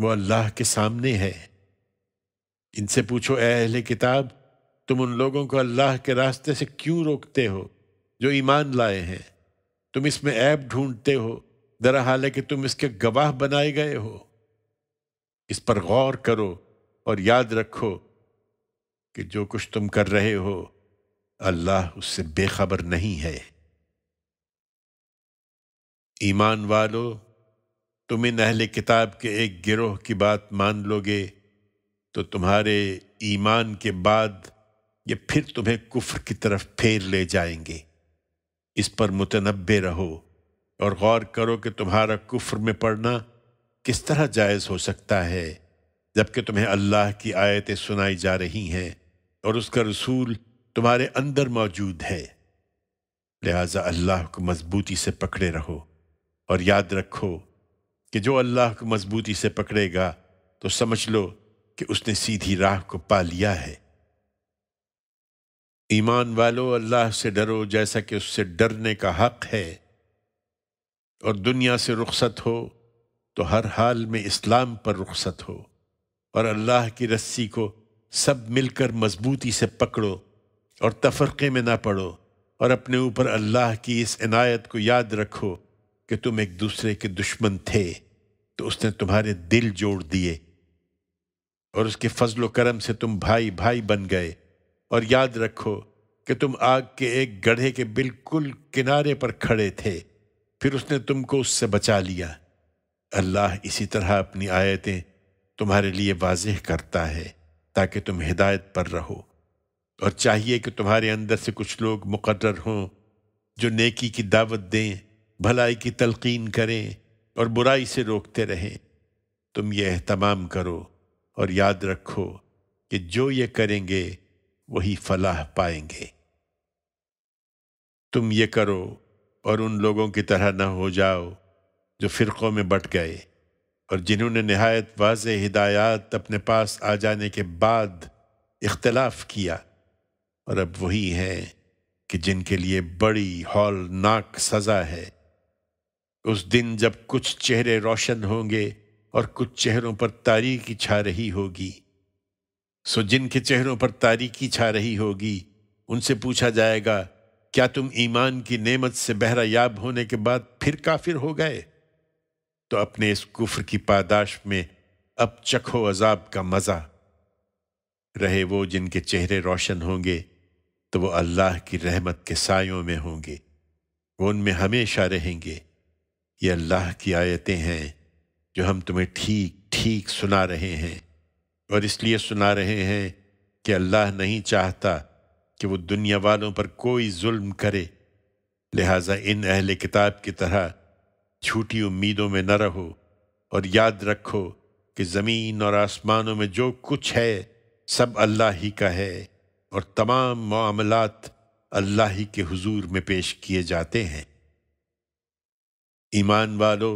वो अल्लाह के सामने है इनसे पूछो अहले किताब तुम उन लोगों को अल्लाह के रास्ते से क्यों रोकते हो जो ईमान लाए हैं तुम इसमें ऐप ढूंढते हो दरा हाल के तुम इसके गवाह बनाए गए हो इस पर गौर करो और याद रखो कि जो कुछ तुम कर रहे हो अल्लाह उससे बेखबर नहीं है ईमान वालो तुम इन अहले किताब के एक गिरोह की बात मान लोगे तो तुम्हारे ईमान के बाद ये फिर तुम्हें कुफ्र की तरफ फेर ले जाएंगे इस पर मुतनबे रहो और गौर करो कि तुम्हारा कुफर में पड़ना किस तरह जायज़ हो सकता है जबकि तुम्हें अल्लाह की आयतें सुनाई जा रही हैं और उसका रसूल तुम्हारे अंदर मौजूद है लिहाजा अल्लाह को मजबूती से पकड़े रहो और याद रखो कि जो अल्लाह को मजबूती से पकड़ेगा तो समझ लो कि उसने सीधी राह को पा लिया है ईमान वालो अल्लाह से डरो जैसा कि उससे डरने का हक है और दुनिया से रुखसत हो तो हर हाल में इस्लाम पर रुखसत हो और अल्लाह की रस्सी को सब मिलकर मजबूती से पकड़ो और तफरक़े में ना पड़ो और अपने ऊपर अल्लाह की इस इनायत को याद रखो कि तुम एक दूसरे के दुश्मन थे तो उसने तुम्हारे दिल जोड़ दिए और उसके फजलो करम से तुम भाई भाई बन गए और याद रखो कि तुम आग के एक गढ़े के बिल्कुल किनारे पर खड़े थे फिर उसने तुमको उससे बचा लिया अल्लाह इसी तरह अपनी आयतें तुम्हारे लिए वाजह करता है ताकि तुम हिदायत पर रहो और चाहिए कि तुम्हारे अंदर से कुछ लोग मुकर हों जो नेकी की दावत दें भलाई की तलकीन करें और बुराई से रोकते रहें तुम ये अहतमाम करो और याद रखो कि जो ये करेंगे वही फलाह पाएंगे तुम ये करो और उन लोगों की तरह न हो जाओ जो फ़िरक़ों में बट गए और जिन्होंने नहायत वाज हिदायत अपने पास आ जाने के बाद इख्तलाफ किया और अब वही हैं कि जिनके लिए बड़ी हौलनाक सज़ा है उस दिन जब कुछ चेहरे रोशन होंगे और कुछ चेहरों पर तारीखी छा रही होगी सो जिनके चेहरों पर तारीखी छा रही होगी उनसे पूछा जाएगा क्या तुम ईमान की नेमत से बहरायाब होने के बाद फिर काफिर हो गए तो अपने इस कुफ़र की पादाश में अब चखो अजाब का मज़ा रहे वो जिनके चेहरे रोशन होंगे तो वो अल्लाह की रहमत के सायों में होंगे वो उनमें हमेशा रहेंगे ये अल्लाह की आयतें हैं जो हम तुम्हें ठीक ठीक सुना रहे हैं और इसलिए सुना रहे हैं कि अल्लाह नहीं चाहता कि वो दुनिया वालों पर कोई जुल्म करे लिहाजा इन अहल किताब की तरह झूठी उम्मीदों में न रहो और याद रखो कि ज़मीन और आसमानों में जो कुछ है सब अल्लाह ही का है और तमाम मामलात अल्लाह ही के हुजूर में पेश किए जाते हैं ईमान वालों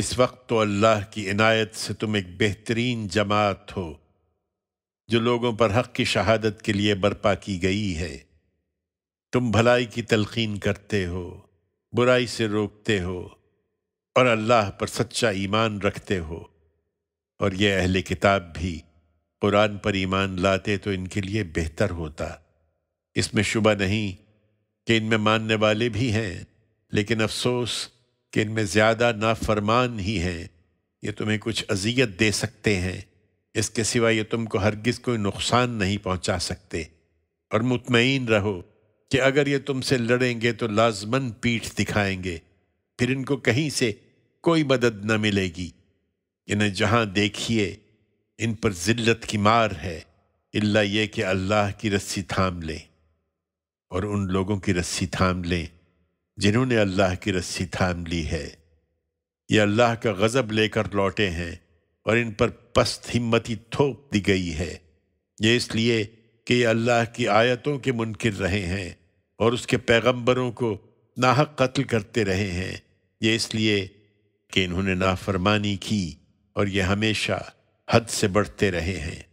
इस वक्त तो अल्लाह की इनायत से तुम एक बेहतरीन जमात हो जो लोगों पर हक की शहादत के लिए बर्पा की गई है तुम भलाई की तलकीन करते हो बुराई से रोकते हो और अल्लाह पर सच्चा ईमान रखते हो और ये अहले किताब भी कुरान पर ईमान लाते तो इनके लिए बेहतर होता इसमें शुबा नहीं कि इनमें मानने वाले भी हैं लेकिन अफसोस कि इनमें ज़्यादा नाफरमान ही हैं ये तुम्हें कुछ अजियत दे सकते हैं इसके सिवा ये तुमको हरगिज़ कोई नुकसान नहीं पहुंचा सकते और मुतमईन रहो कि अगर ये तुमसे लड़ेंगे तो लाजमन पीठ दिखाएंगे फिर इनको कहीं से कोई मदद न मिलेगी इन्हें जहां देखिए इन पर जिल्लत की मार है इल्ला ये कि अल्लाह की रस्सी थाम लें और उन लोगों की रस्सी थाम लें जिन्होंने अल्लाह की रस्सी थाम ली है ये अल्लाह का गज़ब लेकर लौटे हैं और इन पर पस्त हिम्मती थोप दी गई है ये इसलिए कि ये अल्लाह की आयतों के मुनकर रहे हैं और उसके पैगंबरों को नाहक कत्ल करते रहे हैं ये इसलिए कि इन्होंने नाफरमानी की और ये हमेशा हद से बढ़ते रहे हैं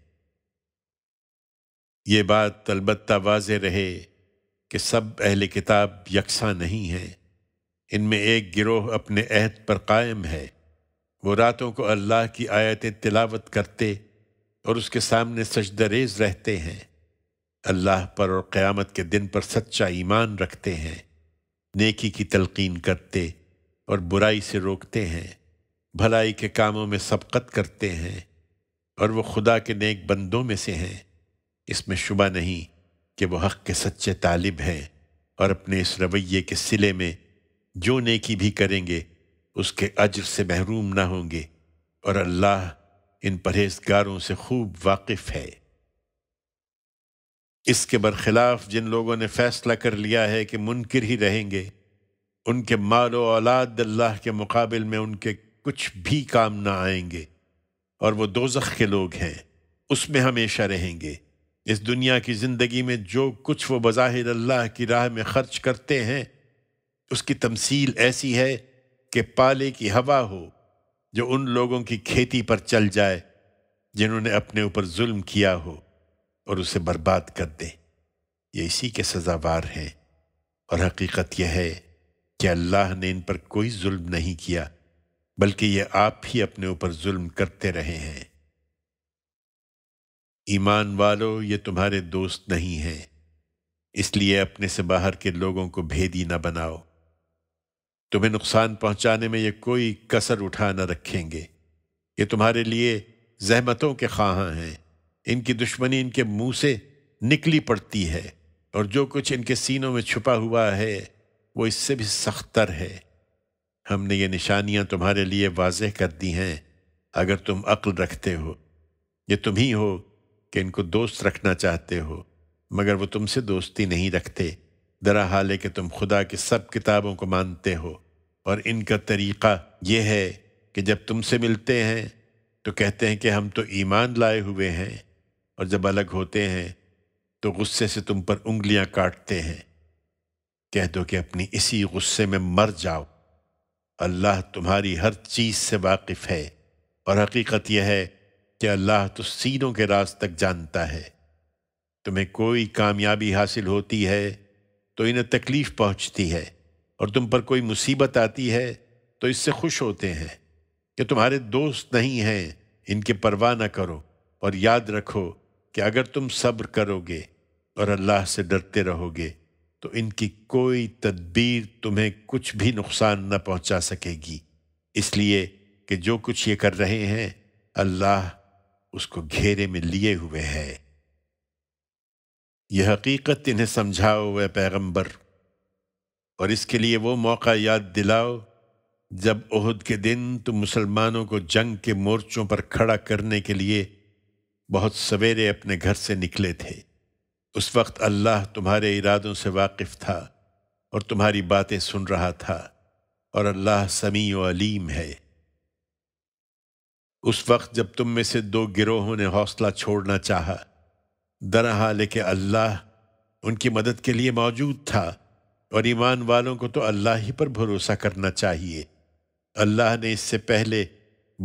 ये बात अलबत् वाज रहे कि सब अहले किताब यकसा नहीं हैं इनमें एक गिरोह अपने अहद पर कायम है वो रातों को अल्लाह की आयतें तिलावत करते और उसके सामने सजदरेज रहते हैं अल्लाह पर और क़यामत के दिन पर सच्चा ईमान रखते हैं नेकी की तलकीन करते और बुराई से रोकते हैं भलाई के कामों में सबकत करते हैं और वो खुदा के नेक बंदों में से हैं इसमें शुबा नहीं कि वो हक़ के सच्चे तालिब हैं और अपने इस रवैये के सिले में जो नेकी भी करेंगे उसके अजर से महरूम ना होंगे और अल्लाह इन परहेजगारों से खूब वाकिफ़ है इसके बरखिलाफ जिन लोगों ने फैसला कर लिया है कि मुनकर ही रहेंगे उनके माल औलाद अल्लाह के मुकाबल में उनके कुछ भी काम ना आएंगे और वो दोजख के लोग हैं उसमें हमेशा रहेंगे इस दुनिया की ज़िंदगी में जो कुछ वो बज़ाहिर अल्लाह की राह में ख़र्च करते हैं उसकी तमसील ऐसी है कि पाले की हवा हो जो उन लोगों की खेती पर चल जाए जिन्होंने अपने ऊपर जुल्म किया हो और उसे बर्बाद कर दें ये इसी के सज़ावार हैं और हकीकत यह है कि अल्लाह ने इन पर कोई जुल्म नहीं किया बल्कि ये आप ही अपने ऊपर जुल्म करते रहे हैं ईमान वालों ये तुम्हारे दोस्त नहीं हैं इसलिए अपने से बाहर के लोगों को भेदी ना बनाओ तुम्हें नुकसान पहुंचाने में ये कोई कसर उठा न रखेंगे ये तुम्हारे लिए जहमतों के ख्वाह हैं इनकी दुश्मनी इनके मुंह से निकली पड़ती है और जो कुछ इनके सीनों में छुपा हुआ है वो इससे भी सख्तर है हमने ये निशानियां तुम्हारे लिए वाज कर दी हैं अगर तुम अक्ल रखते हो ये तुम ही हो कि इनको दोस्त रखना चाहते हो मगर वो तुमसे दोस्ती नहीं रखते दरा हाल है कि तुम खुदा की सब किताबों को मानते हो और इनका तरीक़ा यह है कि जब तुमसे मिलते हैं तो कहते हैं कि हम तो ईमान लाए हुए हैं और जब अलग होते हैं तो गुस्से से तुम पर उंगलियां काटते हैं कह दो कि अपनी इसी गुस्से में मर जाओ अल्लाह तुम्हारी हर चीज़ से वाकिफ़ है और हकीकत यह है कि अल्लाह तो सीनों के राज तक जानता है तुम्हें कोई कामयाबी हासिल होती है तो इन्हें तकलीफ़ पहुंचती है और तुम पर कोई मुसीबत आती है तो इससे खुश होते हैं कि तुम्हारे दोस्त नहीं हैं इनके परवाह न करो और याद रखो कि अगर तुम सब्र करोगे और अल्लाह से डरते रहोगे तो इनकी कोई तदबीर तुम्हें कुछ भी नुकसान न पहुंचा सकेगी इसलिए कि जो कुछ ये कर रहे हैं अल्लाह उसको घेरे में लिए हुए है यह हकीकत इन्हें समझाओ वह पैगंबर और इसके लिए वो मौका याद दिलाओ जब ओहद के दिन तुम मुसलमानों को जंग के मोर्चों पर खड़ा करने के लिए बहुत सवेरे अपने घर से निकले थे उस वक्त अल्लाह तुम्हारे इरादों से वाकिफ था और तुम्हारी बातें सुन रहा था और अल्लाह समी व अलीम है उस वक्त जब तुम में से दो गिरोहों ने हौसला छोड़ना चाहा दरहाल के अल्लाह उनकी मदद के लिए मौजूद था और ईमान वालों को तो अल्लाह ही पर भरोसा करना चाहिए अल्लाह ने इससे पहले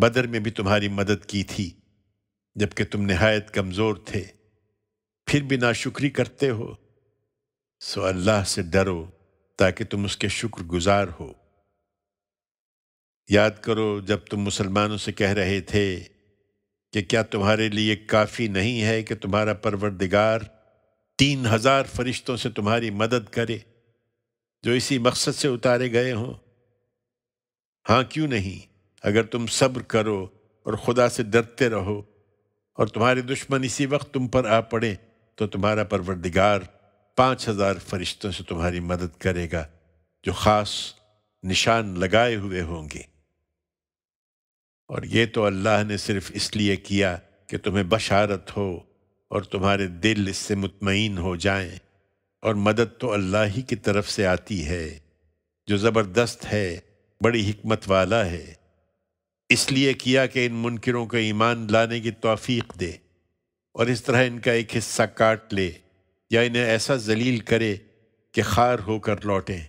बदर में भी तुम्हारी मदद की थी जबकि तुम नहायत कमज़ोर थे फिर भी नाशुक्री करते हो सो अल्लाह से डरो ताकि तुम उसके शुक्रगुजार हो याद करो जब तुम मुसलमानों से कह रहे थे कि क्या तुम्हारे लिए काफ़ी नहीं है कि तुम्हारा परवरदिगार तीन हज़ार फरिश्तों से तुम्हारी मदद करे जो इसी मकसद से उतारे गए हों हाँ क्यों नहीं अगर तुम सब्र करो और खुदा से डरते रहो और तुम्हारे दुश्मन इसी वक्त तुम पर आ पड़े तो तुम्हारा परवरदिगार पाँच हजार फरिश्तों से तुम्हारी मदद करेगा जो ख़ास निशान लगाए हुए होंगे और ये तो अल्लाह ने सिर्फ इसलिए किया कि तुम्हें बशारत हो और तुम्हारे दिल इससे मुतमईन हो जाएं और मदद तो अल्लाह ही की तरफ से आती है जो ज़बरदस्त है बड़ी हिकमत वाला है इसलिए किया कि इन मुनकरों को ईमान लाने की तोफ़ी दे और इस तरह इनका एक हिस्सा काट ले या इन्हें ऐसा जलील करे कि खार होकर लौटें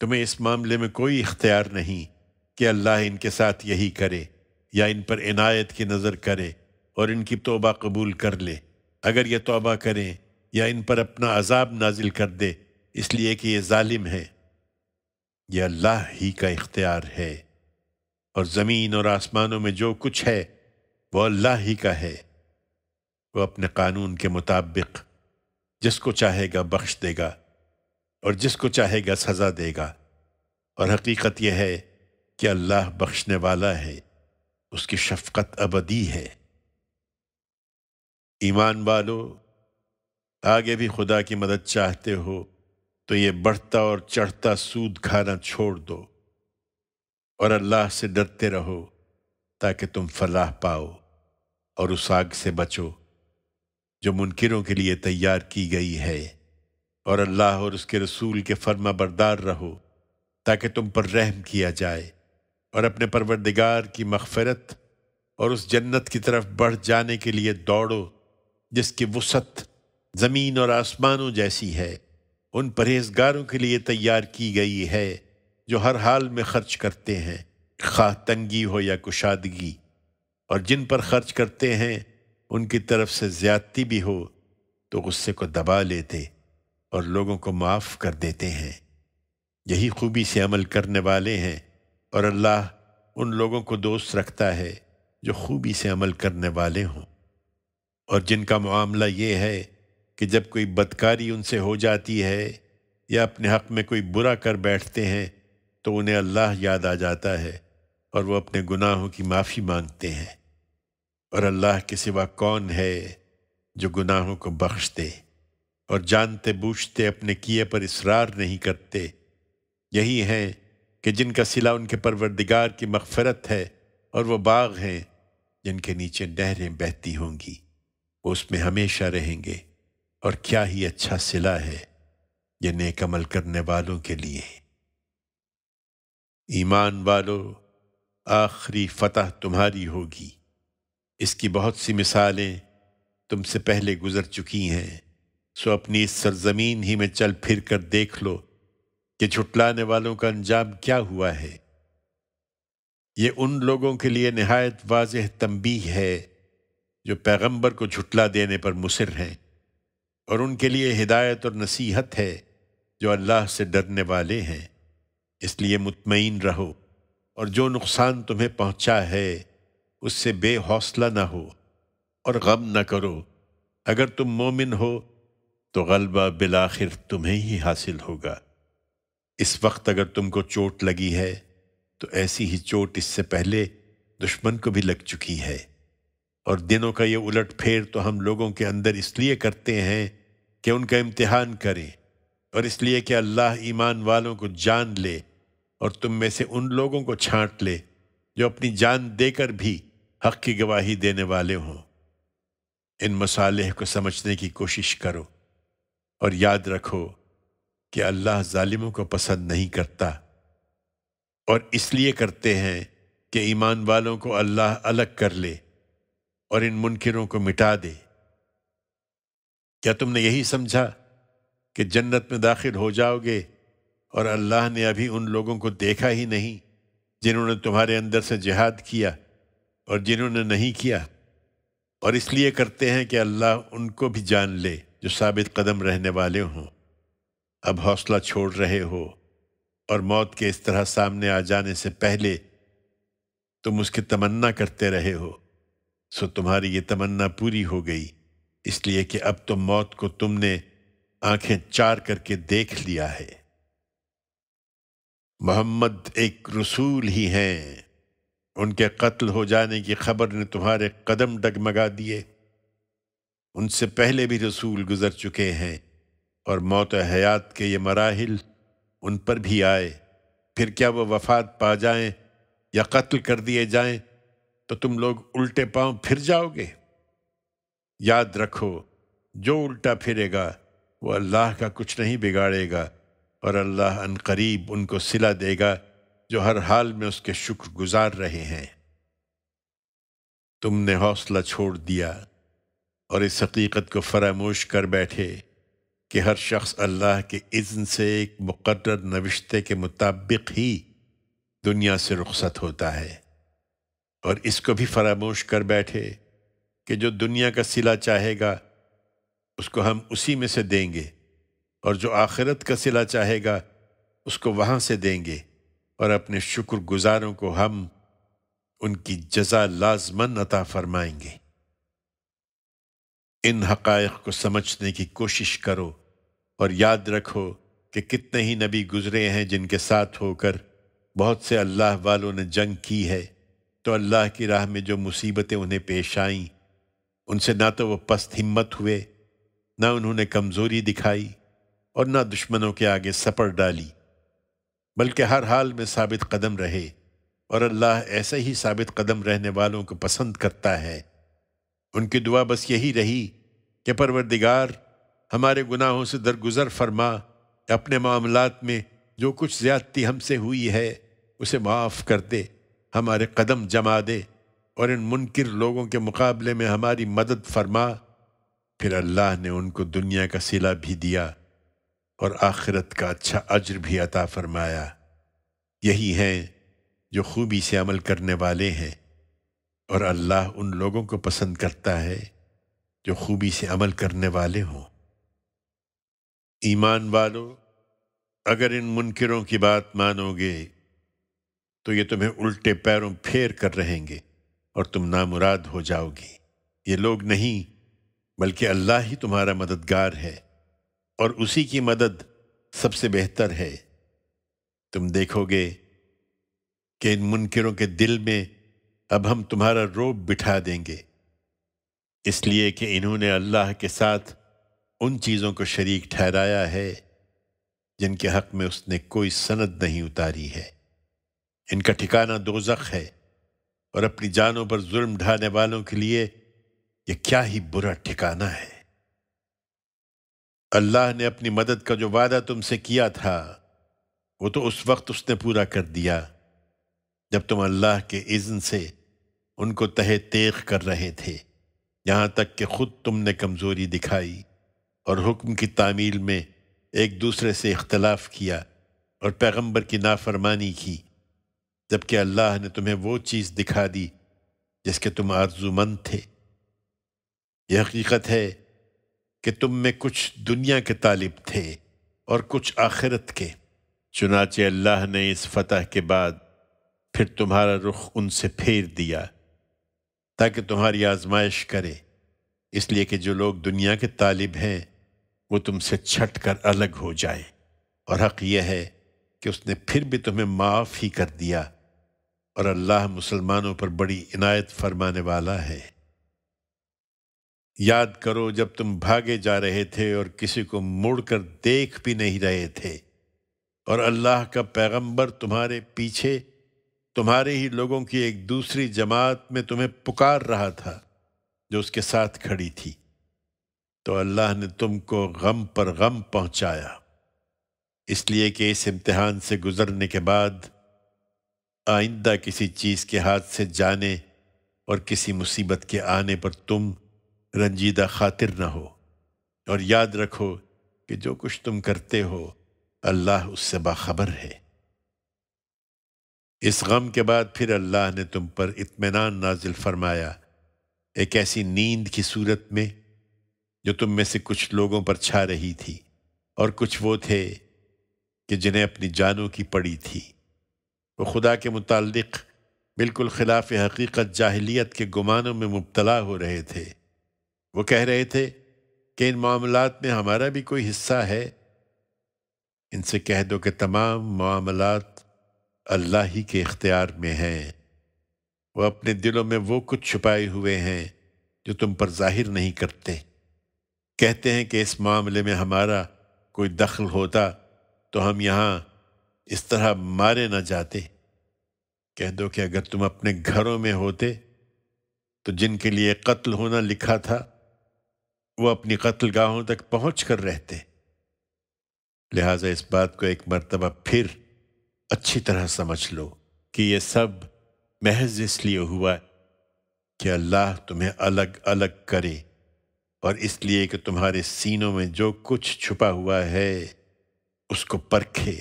तुम्हें इस मामले में कोई इख्तियार नहीं कि अल्लाह इनके साथ यही करे या इन पर इनायत की नज़र करे और इनकी तोबा कबूल कर ले अगर ये तोबा करें या इन पर अपना अजाब नाजिल कर दे इसलिए कि ये ालिम है यह अल्लाह ही का इख्तियार है और ज़मीन और आसमानों में जो कुछ है वो अल्लाह ही का है वो अपने कानून के मुताबिक जिसको चाहेगा बख्श देगा और जिसको चाहेगा सज़ा देगा और हकीकत यह है कि अल्लाह बख्शने वाला है उसकी शफकत अबदी है ईमान वालों आगे भी खुदा की मदद चाहते हो तो ये बढ़ता और चढ़ता सूद खाना छोड़ दो और अल्लाह से डरते रहो ताकि तुम फलाह पाओ और उस आग से बचो जो मुनकरों के लिए तैयार की गई है और अल्लाह और उसके रसूल के फर्मा बरदार रहो ताकि तुम पर रहम किया जाए और अपने परवरदिगार की मखफ़रत और उस जन्नत की तरफ बढ़ जाने के लिए दौड़ो जिसकी वसत ज़मीन और आसमानों जैसी है उन परहेजगारों के लिए तैयार की गई है जो हर हाल में खर्च करते हैं खा तंगी हो या कुशादगी और जिन पर खर्च करते हैं उनकी तरफ से ज्यादती भी हो तो गुस्से को दबा लेते और लोगों को माफ़ कर देते हैं यही खूबी से अमल करने वाले हैं और अल्लाह उन लोगों को दोस्त रखता है जो खूबी से अमल करने वाले हों और जिनका मामला ये है कि जब कोई बदकारी उनसे हो जाती है या अपने हक़ में कोई बुरा कर बैठते हैं तो उन्हें अल्लाह याद आ जाता है और वो अपने गुनाहों की माफ़ी मांगते हैं और अल्लाह के सिवा कौन है जो गुनाहों को बख्श दे और जानते बूझते अपने किए पर इसरार नहीं करते यही हैं कि जिनका सिला उनके परवरदिगार की मगफरत है और वो बाग हैं जिनके नीचे नहरें बहती होंगी वो उसमें हमेशा रहेंगे और क्या ही अच्छा सिला है ये नेक अमल करने वालों के लिए ईमान वालो आखिरी फतह तुम्हारी होगी इसकी बहुत सी मिसालें तुमसे पहले गुजर चुकी हैं सो अपनी इस सरजमीन ही में चल फिर कर देख लो कि झुटलाने वालों का अंजाम क्या हुआ है ये उन लोगों के लिए नहायत वाज तंबी है जो पैगंबर को झुटला देने पर मुसर हैं और उनके लिए हिदायत और नसीहत है जो अल्लाह से डरने वाले हैं इसलिए मुतमिन रहो और जो नुकसान तुम्हें पहुंचा है उससे बेहौसला ना हो और गम ना करो अगर तुम मोमिन हो तो गलबा बिलाखिर तुम्हें ही हासिल होगा इस वक्त अगर तुमको चोट लगी है तो ऐसी ही चोट इससे पहले दुश्मन को भी लग चुकी है और दिनों का ये उलट फेर तो हम लोगों के अंदर इसलिए करते हैं कि उनका इम्तिहान करें और इसलिए कि अल्लाह ईमान वालों को जान ले और तुम में से उन लोगों को छांट ले जो अपनी जान देकर भी हक की गवाही देने वाले हों इन मसाले को समझने की कोशिश करो और याद रखो कि अल्लाह जालिमों को पसंद नहीं करता और इसलिए करते हैं कि ईमान वालों को अल्लाह अलग कर ले और इन मुनकरों को मिटा दे क्या तुमने यही समझा कि जन्नत में दाखिल हो जाओगे और अल्लाह ने अभी उन लोगों को देखा ही नहीं जिन्होंने तुम्हारे अंदर से जिहाद किया और जिन्होंने नहीं किया और इसलिए करते हैं कि अल्लाह उनको भी जान ले जो साबित कदम रहने वाले हों अब हौसला छोड़ रहे हो और मौत के इस तरह सामने आ जाने से पहले तुम उसकी तमन्ना करते रहे हो सो तुम्हारी ये तमन्ना पूरी हो गई इसलिए कि अब तो मौत को तुमने आंखें चार करके देख लिया है मोहम्मद एक रसूल ही हैं उनके कत्ल हो जाने की खबर ने तुम्हारे कदम डगमगा दिए उनसे पहले भी रसूल गुजर चुके हैं और मौत हयात के ये मराहल उन पर भी आए फिर क्या वो वफात पा जाएं या कत्ल कर दिए जाएं तो तुम लोग उल्टे पांव फिर जाओगे याद रखो जो उल्टा फिरेगा वो अल्लाह का कुछ नहीं बिगाड़ेगा और अल्लाह करीब उनको सिला देगा जो हर हाल में उसके शुक्र गुजार रहे हैं तुमने हौसला छोड़ दिया और इस हकीकत को फरामोश कर बैठे कि हर शख्स अल्लाह के इज़्न से एक मुकर्र नविश्ते के मुताबिक ही दुनिया से रुखसत होता है और इसको भी फरामोश कर बैठे कि जो दुनिया का सिला चाहेगा उसको हम उसी में से देंगे और जो आखिरत का सिला चाहेगा उसको वहाँ से देंगे और अपने शुक्र गुजारों को हम उनकी जजा लाजमन अता फरमाएंगे इन हकायक को समझने की कोशिश करो और याद रखो कि कितने ही नबी गुजरे हैं जिनके साथ होकर बहुत से अल्लाह वालों ने जंग की है तो अल्लाह की राह में जो मुसीबतें उन्हें पेश आईं उनसे ना तो वो पस्त हिम्मत हुए ना उन्होंने कमज़ोरी दिखाई और ना दुश्मनों के आगे सपर डाली बल्कि हर हाल में साबित कदम रहे और अल्लाह ऐसे ही साबित कदम रहने वालों को पसंद करता है उनकी दुआ बस यही रही कि परवरदिगार हमारे गुनाहों से दरगुजर फरमा अपने मामलात में जो कुछ ज़्यादती हमसे हुई है उसे माफ़ कर दे हमारे कदम जमा दे और इन मुनकर लोगों के मुकाबले में हमारी मदद फरमा फिर अल्लाह ने उनको दुनिया का सिला भी दिया और आखिरत का अच्छा अजर भी अता फरमाया यही हैं जो खूबी से अमल करने वाले हैं और अल्लाह उन लोगों को पसंद करता है जो खूबी से अमल करने वाले हों ईमान वालों अगर इन मुनकरों की बात मानोगे तो ये तुम्हें उल्टे पैरों फेर कर रहेंगे और तुम नामुराद हो जाओगी ये लोग नहीं बल्कि अल्लाह ही तुम्हारा मददगार है और उसी की मदद सबसे बेहतर है तुम देखोगे कि इन मुनकरों के दिल में अब हम तुम्हारा रोब बिठा देंगे इसलिए कि इन्होंने अल्लाह के साथ उन चीज़ों को शरीक ठहराया है जिनके हक में उसने कोई सनद नहीं उतारी है इनका ठिकाना दोजख है और अपनी जानों पर जुल्म ढाने वालों के लिए यह क्या ही बुरा ठिकाना है अल्लाह ने अपनी मदद का जो वादा तुमसे किया था वो तो उस वक्त उसने पूरा कर दिया जब तुम अल्लाह के इज़्न से उनको तहे तेख कर रहे थे यहाँ तक कि खुद तुमने कमज़ोरी दिखाई और हुक्म की तामील में एक दूसरे से इख्तलाफ किया और पैगंबर की नाफरमानी की जबकि अल्लाह ने तुम्हें वो चीज़ दिखा दी जिसके तुम आरजूमंद थे यह हकीकत है कि तुम में कुछ दुनिया के तालिब थे और कुछ आखिरत के चुनाचे अल्लाह ने इस फतह के बाद फिर तुम्हारा रुख उनसे फेर दिया ताकि तुम्हारी आजमाइश करे इसलिए कि जो लोग दुनिया के तालिब हैं वो तुमसे छट कर अलग हो जाए और हक यह है कि उसने फिर भी तुम्हें माफ़ ही कर दिया और अल्लाह मुसलमानों पर बड़ी इनायत फरमाने वाला है याद करो जब तुम भागे जा रहे थे और किसी को मुड़कर देख भी नहीं रहे थे और अल्लाह का पैगंबर तुम्हारे पीछे तुम्हारे ही लोगों की एक दूसरी जमात में तुम्हें पुकार रहा था जो उसके साथ खड़ी थी तो अल्लाह ने तुमको गम पर गम पहुंचाया इसलिए कि इस इम्तिहान से गुजरने के बाद आइंदा किसी चीज़ के हाथ से जाने और किसी मुसीबत के आने पर तुम रंजीदा खातिर न हो और याद रखो कि जो कुछ तुम करते हो अल्लाह उससे बाखबर है इस गम के बाद फिर अल्लाह ने तुम पर इत्मीनान नाजिल फरमाया एक ऐसी नींद की सूरत में जो तुम में से कुछ लोगों पर छा रही थी और कुछ वो थे कि जिन्हें अपनी जानों की पड़ी थी वो खुदा के मुतालिक बिल्कुल खिलाफ हकीकत जाहलीत के गुमानों में मुबतला हो रहे थे वो कह रहे थे कि इन मामलात में हमारा भी कोई हिस्सा है इनसे कह दो कि तमाम मामलात अल्लाह ही के इख्तियार में हैं वो अपने दिलों में वो कुछ छुपाए हुए हैं जो तुम पर जाहिर नहीं करते कहते हैं कि इस मामले में हमारा कोई दखल होता तो हम यहाँ इस तरह मारे ना जाते कह दो कि अगर तुम अपने घरों में होते तो जिनके लिए कत्ल होना लिखा था वो अपनी कत्ल गाहों तक पहुंच कर रहते लिहाजा इस बात को एक मरतबा फिर अच्छी तरह समझ लो कि ये सब महज इसलिए हुआ कि अल्लाह तुम्हें अलग अलग करे और इसलिए कि तुम्हारे सीनों में जो कुछ छुपा हुआ है उसको परखे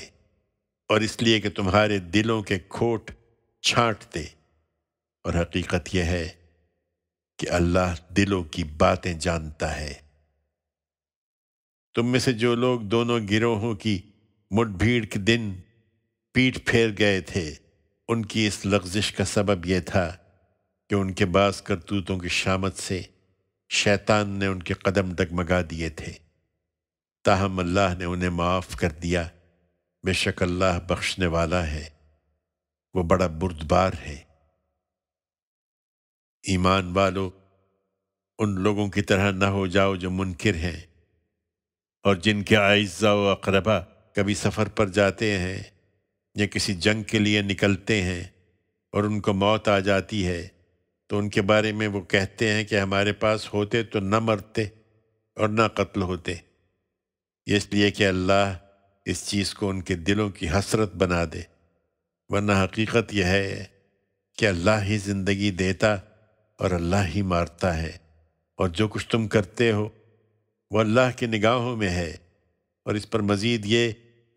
और इसलिए कि तुम्हारे दिलों के खोट छांट दे और हकीकत यह है कि अल्लाह दिलों की बातें जानता है तुम में से जो लोग दोनों गिरोहों की मुठभीड़ के दिन पीठ फेर गए थे उनकी इस लफ्जिश का सबब यह था कि उनके बास करतूतों की शामत से शैतान ने उनके कदम डगमगा दिए थे ताहम अल्लाह ने उन्हें माफ़ कर दिया बेशक अल्लाह बख्शने वाला है वो बड़ा बुरदबार है ईमान वालो उन लोगों की तरह न हो जाओ जो मुनकर हैं और जिनके आयज़ा व अकरबा कभी सफ़र पर जाते हैं या किसी जंग के लिए निकलते हैं और उनको मौत आ जाती है तो उनके बारे में वो कहते हैं कि हमारे पास होते तो न मरते और न कत्ल होते इसलिए कि अल्लाह इस चीज़ को उनके दिलों की हसरत बना दे वरना हकीकत यह है कि अल्लाह ही ज़िंदगी देता और अल्लाह ही मारता है और जो कुछ तुम करते हो वह अल्लाह की निगाहों में है और इस पर मज़ीद ये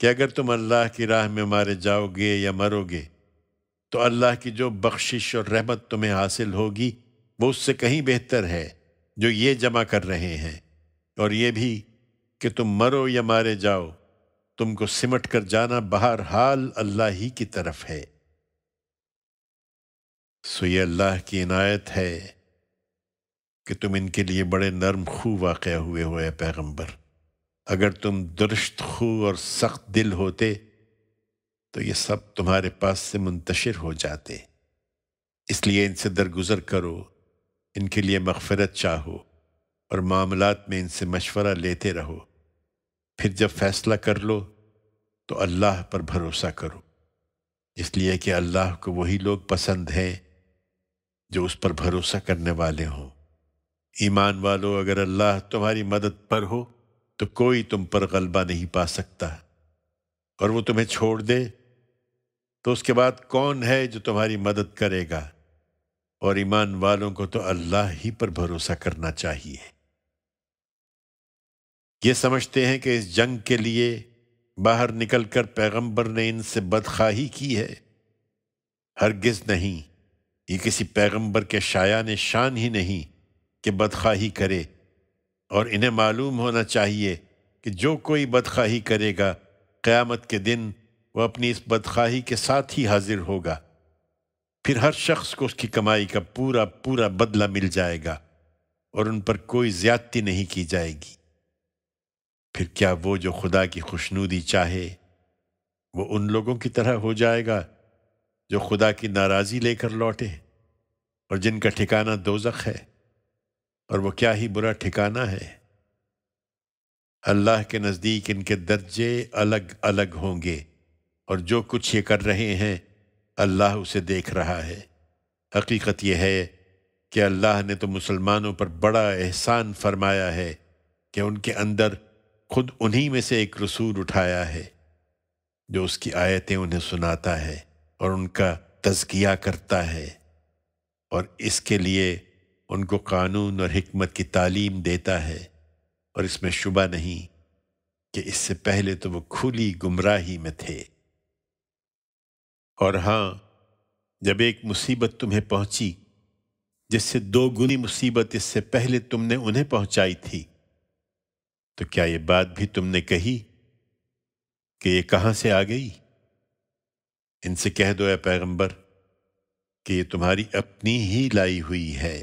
कि अगर तुम अल्लाह की राह में मारे जाओगे या मरोगे तो अल्लाह की जो बख्शिश और रहमत तुम्हें हासिल होगी वो उससे कहीं बेहतर है जो ये जमा कर रहे हैं और ये भी कि तुम मरो या मारे जाओ तुमको सिमट कर जाना बहर हाल अल्लाह ही की तरफ है सो ये अल्लाह की इनायत है कि तुम इनके लिए बड़े नरम खू वाक़ हुए हो या पैगम्बर अगर तुम दुरुस्त खू और सख्त दिल होते तो ये सब तुम्हारे पास से मुंतशिर हो जाते इसलिए इनसे दरगुजर करो इनके लिए मगफरत चाहो और मामलात में इनसे मशवरा लेते रहो फिर जब फैसला कर लो तो अल्लाह पर भरोसा करो इसलिए कि अल्लाह को वही लोग पसंद हैं जो उस पर भरोसा करने वाले हों ईमान वालों अगर अल्लाह तुम्हारी मदद पर हो तो कोई तुम पर गलबा नहीं पा सकता और वो तुम्हें छोड़ दे तो उसके बाद कौन है जो तुम्हारी मदद करेगा और ईमान वालों को तो अल्लाह ही पर भरोसा करना चाहिए ये समझते हैं कि इस जंग के लिए बाहर निकलकर पैगंबर ने इनसे बदखाही की है हरगिज नहीं ये किसी पैगंबर के शाया ने शान ही नहीं कि बदखाही करे और इन्हें मालूम होना चाहिए कि जो कोई बदखाही करेगा क़यामत के दिन वह अपनी इस बदखाही के साथ ही हाजिर होगा फिर हर शख्स को उसकी कमाई का पूरा पूरा बदला मिल जाएगा और उन पर कोई ज्यादती नहीं की जाएगी फिर क्या वो जो खुदा की खुशनूदी चाहे वो उन लोगों की तरह हो जाएगा जो खुदा की नाराज़ी लेकर लौटे और जिनका ठिकाना दोजख है और वो क्या ही बुरा ठिकाना है अल्लाह के नज़दीक इनके दर्जे अलग अलग होंगे और जो कुछ ये कर रहे हैं अल्लाह उसे देख रहा है हकीकत यह है कि अल्लाह ने तो मुसलमानों पर बड़ा एहसान फरमाया है कि उनके अंदर खुद उन्हीं में से एक रसूल उठाया है जो उसकी आयतें उन्हें सुनाता है और उनका तजकिया करता है और इसके लिए उनको कानून और हमत की तालीम देता है और इसमें शुबा नहीं कि इससे पहले तो वो खुली गुमराही में थे और हाँ जब एक मुसीबत तुम्हें पहुंची जिससे दो गुनी मुसीबत इससे पहले तुमने उन्हें पहुंचाई थी तो क्या ये बात भी तुमने कही कि ये कहाँ से आ गई इनसे कह दो ए पैगंबर कि ये तुम्हारी अपनी ही लाई हुई है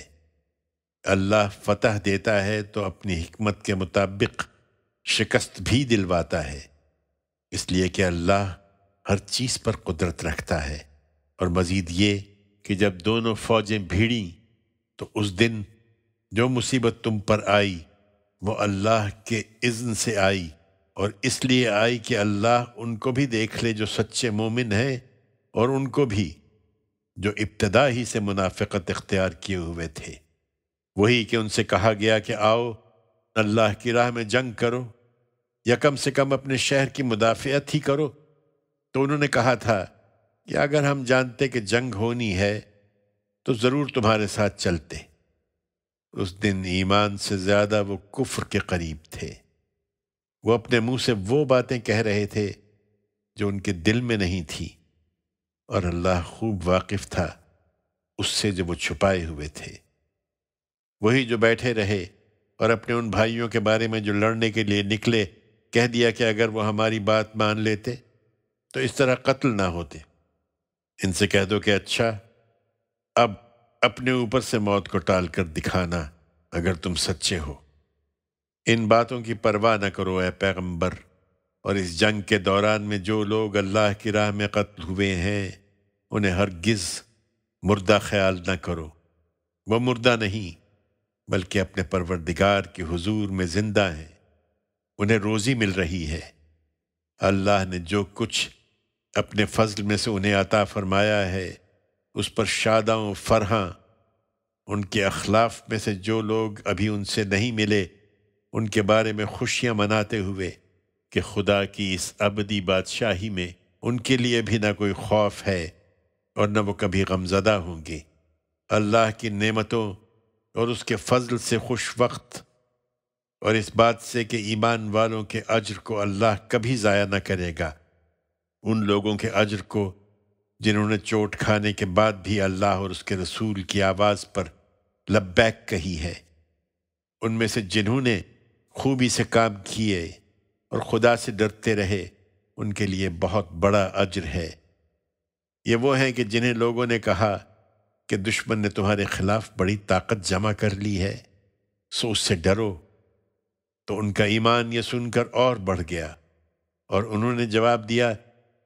अल्लाह फतह देता है तो अपनी हिकमत के मुताबिक शिकस्त भी दिलवाता है इसलिए कि अल्लाह हर चीज़ पर कुदरत रखता है और मज़ीद ये कि जब दोनों फौजें भिड़ी तो उस दिन जो मुसीबत तुम पर आई वो अल्लाह के इज़्न से आई और इसलिए आई कि अल्लाह उनको भी देख ले जो सच्चे मोमिन हैं और उनको भी जो इब्तदा ही से मुनाफ़त इख्तियार किए हुए थे वही कि उनसे कहा गया कि आओ अल्लाह की राह में जंग करो या कम से कम अपने शहर की मुदाफियत ही करो तो उन्होंने कहा था कि अगर हम जानते कि जंग होनी है तो ज़रूर तुम्हारे साथ चलते उस दिन ईमान से ज़्यादा वो कुफ्र के करीब थे वो अपने मुंह से वो बातें कह रहे थे जो उनके दिल में नहीं थी और अल्लाह खूब वाकिफ था उससे जो वो छुपाए हुए थे वही जो बैठे रहे और अपने उन भाइयों के बारे में जो लड़ने के लिए निकले कह दिया कि अगर वो हमारी बात मान लेते तो इस तरह कत्ल ना होते इनसे कह दो कि अच्छा अब अपने ऊपर से मौत को टाल कर दिखाना अगर तुम सच्चे हो इन बातों की परवाह न करो ए पैगंबर और इस जंग के दौरान में जो लोग अल्लाह की राह में कत्ल हुए हैं उन्हें गिज मुर्दा ख्याल न करो वह मुर्दा नहीं बल्कि अपने परवरदिगार के हुजूर में ज़िंदा हैं उन्हें रोज़ी मिल रही है अल्लाह ने जो कुछ अपने फजल में से उन्हें अता फरमाया है उस पर शादा फरहा उनके अखलाफ में से जो लोग अभी उनसे नहीं मिले उनके बारे में खुशियाँ मनाते हुए कि खुदा की इस अबदी बादशाही में उनके लिए भी ना कोई खौफ है और न वो कभी गमजदा होंगे अल्लाह की नेमतों और उसके फजल से खुश वक्त और इस बात से कि ईमान वालों के अजर को अल्लाह कभी ज़ाया ना करेगा उन लोगों के अजर को जिन्होंने चोट खाने के बाद भी अल्लाह और उसके रसूल की आवाज़ पर लब्बैक कही है उनमें से जिन्होंने खूबी से काम किए और खुदा से डरते रहे उनके लिए बहुत बड़ा अज्र है ये वो हैं कि जिन्हें लोगों ने कहा कि दुश्मन ने तुम्हारे खिलाफ बड़ी ताकत जमा कर ली है सो उससे डरो तो उनका ईमान ये सुनकर और बढ़ गया और उन्होंने जवाब दिया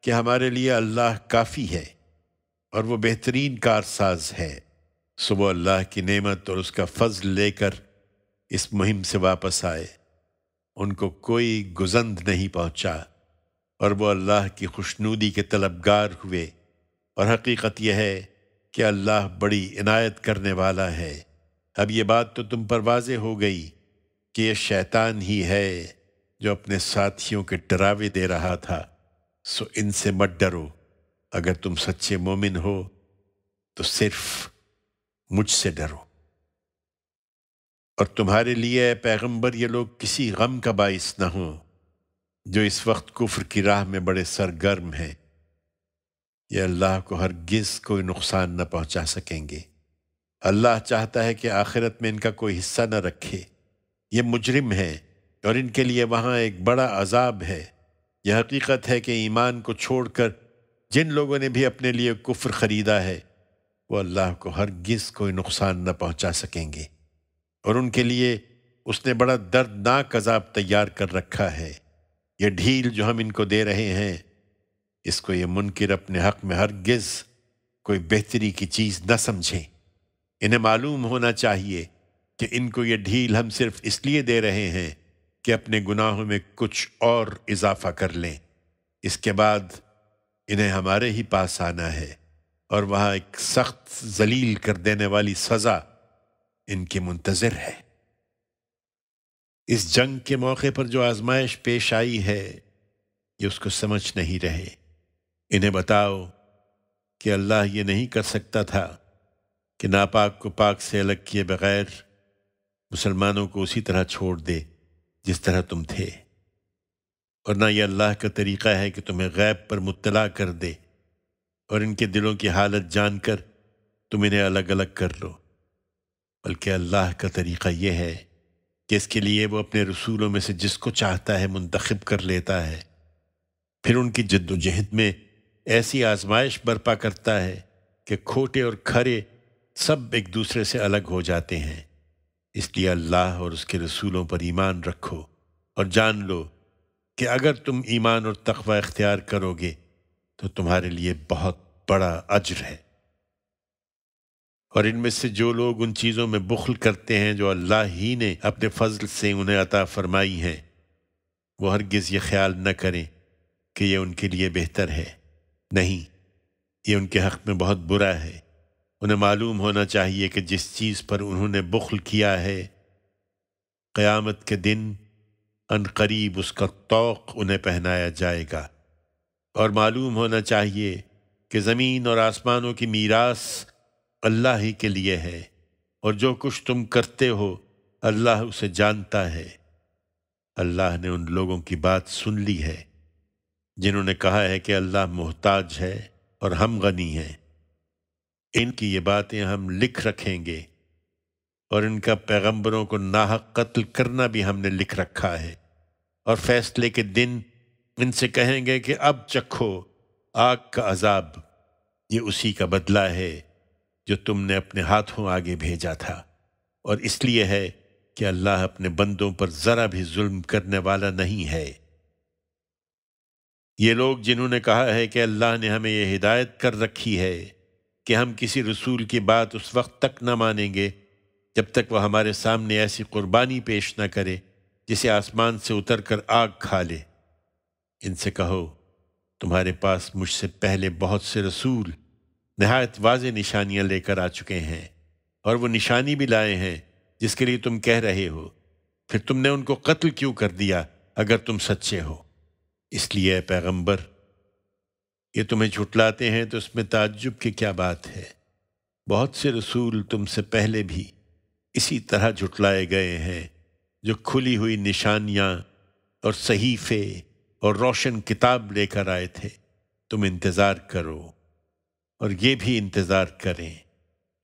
कि हमारे लिए अल्लाह काफ़ी है और वो बेहतरीन कारसाज है सुबह अल्लाह की नेमत और उसका फजल लेकर इस मुहिम से वापस आए उनको कोई गुजंद नहीं पहुंचा और वो अल्लाह की खुशनूदी के तलबगार हुए और हकीकत यह है कि अल्लाह बड़ी इनायत करने वाला है अब ये बात तो तुम पर वाज हो गई कि यह शैतान ही है जो अपने साथियों के डरावे दे रहा था सो इनसे मत डरो अगर तुम सच्चे मोमिन हो तो सिर्फ मुझसे डरो और तुम्हारे लिए पैगंबर ये लोग किसी गम का बायस ना हो जो इस वक्त कुफ्र की राह में बड़े सरगर्म हैं ये अल्लाह को हरगिज़ कोई नुकसान न पहुंचा सकेंगे अल्लाह चाहता है कि आखिरत में इनका कोई हिस्सा न रखे ये मुजरिम है और इनके लिए वहाँ एक बड़ा अजाब है यह हकीकत है कि ईमान को छोड़कर जिन लोगों ने भी अपने लिए कुफ्र खरीदा है वो अल्लाह को हरगिज़ कोई नुकसान न पहुंचा सकेंगे और उनके लिए उसने बड़ा दर्दनाक अजाब तैयार कर रखा है ये ढील जो हम इनको दे रहे हैं इसको ये मुनकर अपने हक में हरगिज कोई बेहतरी की चीज़ न समझें इन्हें मालूम होना चाहिए कि इनको ये ढील हम सिर्फ इसलिए दे रहे हैं कि अपने गुनाहों में कुछ और इजाफा कर लें इसके बाद इन्हें हमारे ही पास आना है और वहाँ एक सख्त जलील कर देने वाली सज़ा इनके मुंतजर है इस जंग के मौके पर जो आजमाइश पेश आई है ये उसको समझ नहीं रहे इन्हें बताओ कि अल्लाह ये नहीं कर सकता था कि नापाक को पाक से अलग किए बगैर मुसलमानों को उसी तरह छोड़ दे जिस तरह तुम थे और ना ये अल्लाह का तरीक़ा है कि तुम्हें गैब पर मुतला कर दे और इनके दिलों की हालत जानकर तुम इन्हें अलग अलग कर लो बल्कि अल्लाह का तरीक़ा यह है कि इसके लिए वो अपने रसूलों में से जिसको चाहता है मुंतखब कर लेता है फिर उनकी जद्दोजहद में ऐसी आजमाइश बर्पा करता है कि खोटे और खरे सब एक दूसरे से अलग हो जाते हैं इसलिए अल्लाह और उसके रसूलों पर ईमान रखो और जान लो कि अगर तुम ईमान और तखवा इख्तियार करोगे तो तुम्हारे लिए बहुत बड़ा अज्र है और इनमें से जो लोग उन चीज़ों में बुखल करते हैं जो अल्लाह ही ने अपने फजल से उन्हें अता फरमाई हैं वो हरगिज़ ये ख्याल न करें कि यह उनके लिए बेहतर है नहीं ये उनके हक़ में बहुत बुरा है उन्हें मालूम होना चाहिए कि जिस चीज़ पर उन्होंने बुखल किया है क़यामत के दिन अनकरीब उसका तोक़ उन्हें पहनाया जाएगा और मालूम होना चाहिए कि ज़मीन और आसमानों की मीरास अल्लाह ही के लिए है और जो कुछ तुम करते हो अल्लाह उसे जानता है अल्लाह ने उन लोगों की बात सुन ली है जिन्होंने कहा है कि अल्लाह मोहताज है और हम गनी हैं इनकी ये बातें हम लिख रखेंगे और इनका पैगंबरों को नाहक कत्ल करना भी हमने लिख रखा है और फैसले के दिन इनसे कहेंगे कि अब चखो आग का अजाब ये उसी का बदला है जो तुमने अपने हाथों आगे भेजा था और इसलिए है कि अल्लाह अपने बंदों पर जरा भी जुल्म करने वाला नहीं है ये लोग जिन्होंने कहा है कि अल्लाह ने हमें यह हिदायत कर रखी है कि हम किसी रसूल की बात उस वक्त तक न मानेंगे जब तक वह हमारे सामने ऐसी कुर्बानी पेश न करे जिसे आसमान से उतर कर आग खा ले इनसे कहो तुम्हारे पास मुझसे पहले बहुत से रसूल नहायत वाज निशानियां लेकर आ चुके हैं और वो निशानी भी लाए हैं जिसके लिए तुम कह रहे हो फिर तुमने उनको कत्ल क्यों कर दिया अगर तुम सच्चे हो इसलिए पैगंबर ये तुम्हें झुटलाते हैं तो उसमें ताज्जुब की क्या बात है बहुत से रसूल तुमसे पहले भी इसी तरह झुटलाए गए हैं जो खुली हुई निशानियाँ और सहीफे और रोशन किताब लेकर आए थे तुम इंतज़ार करो और ये भी इंतज़ार करें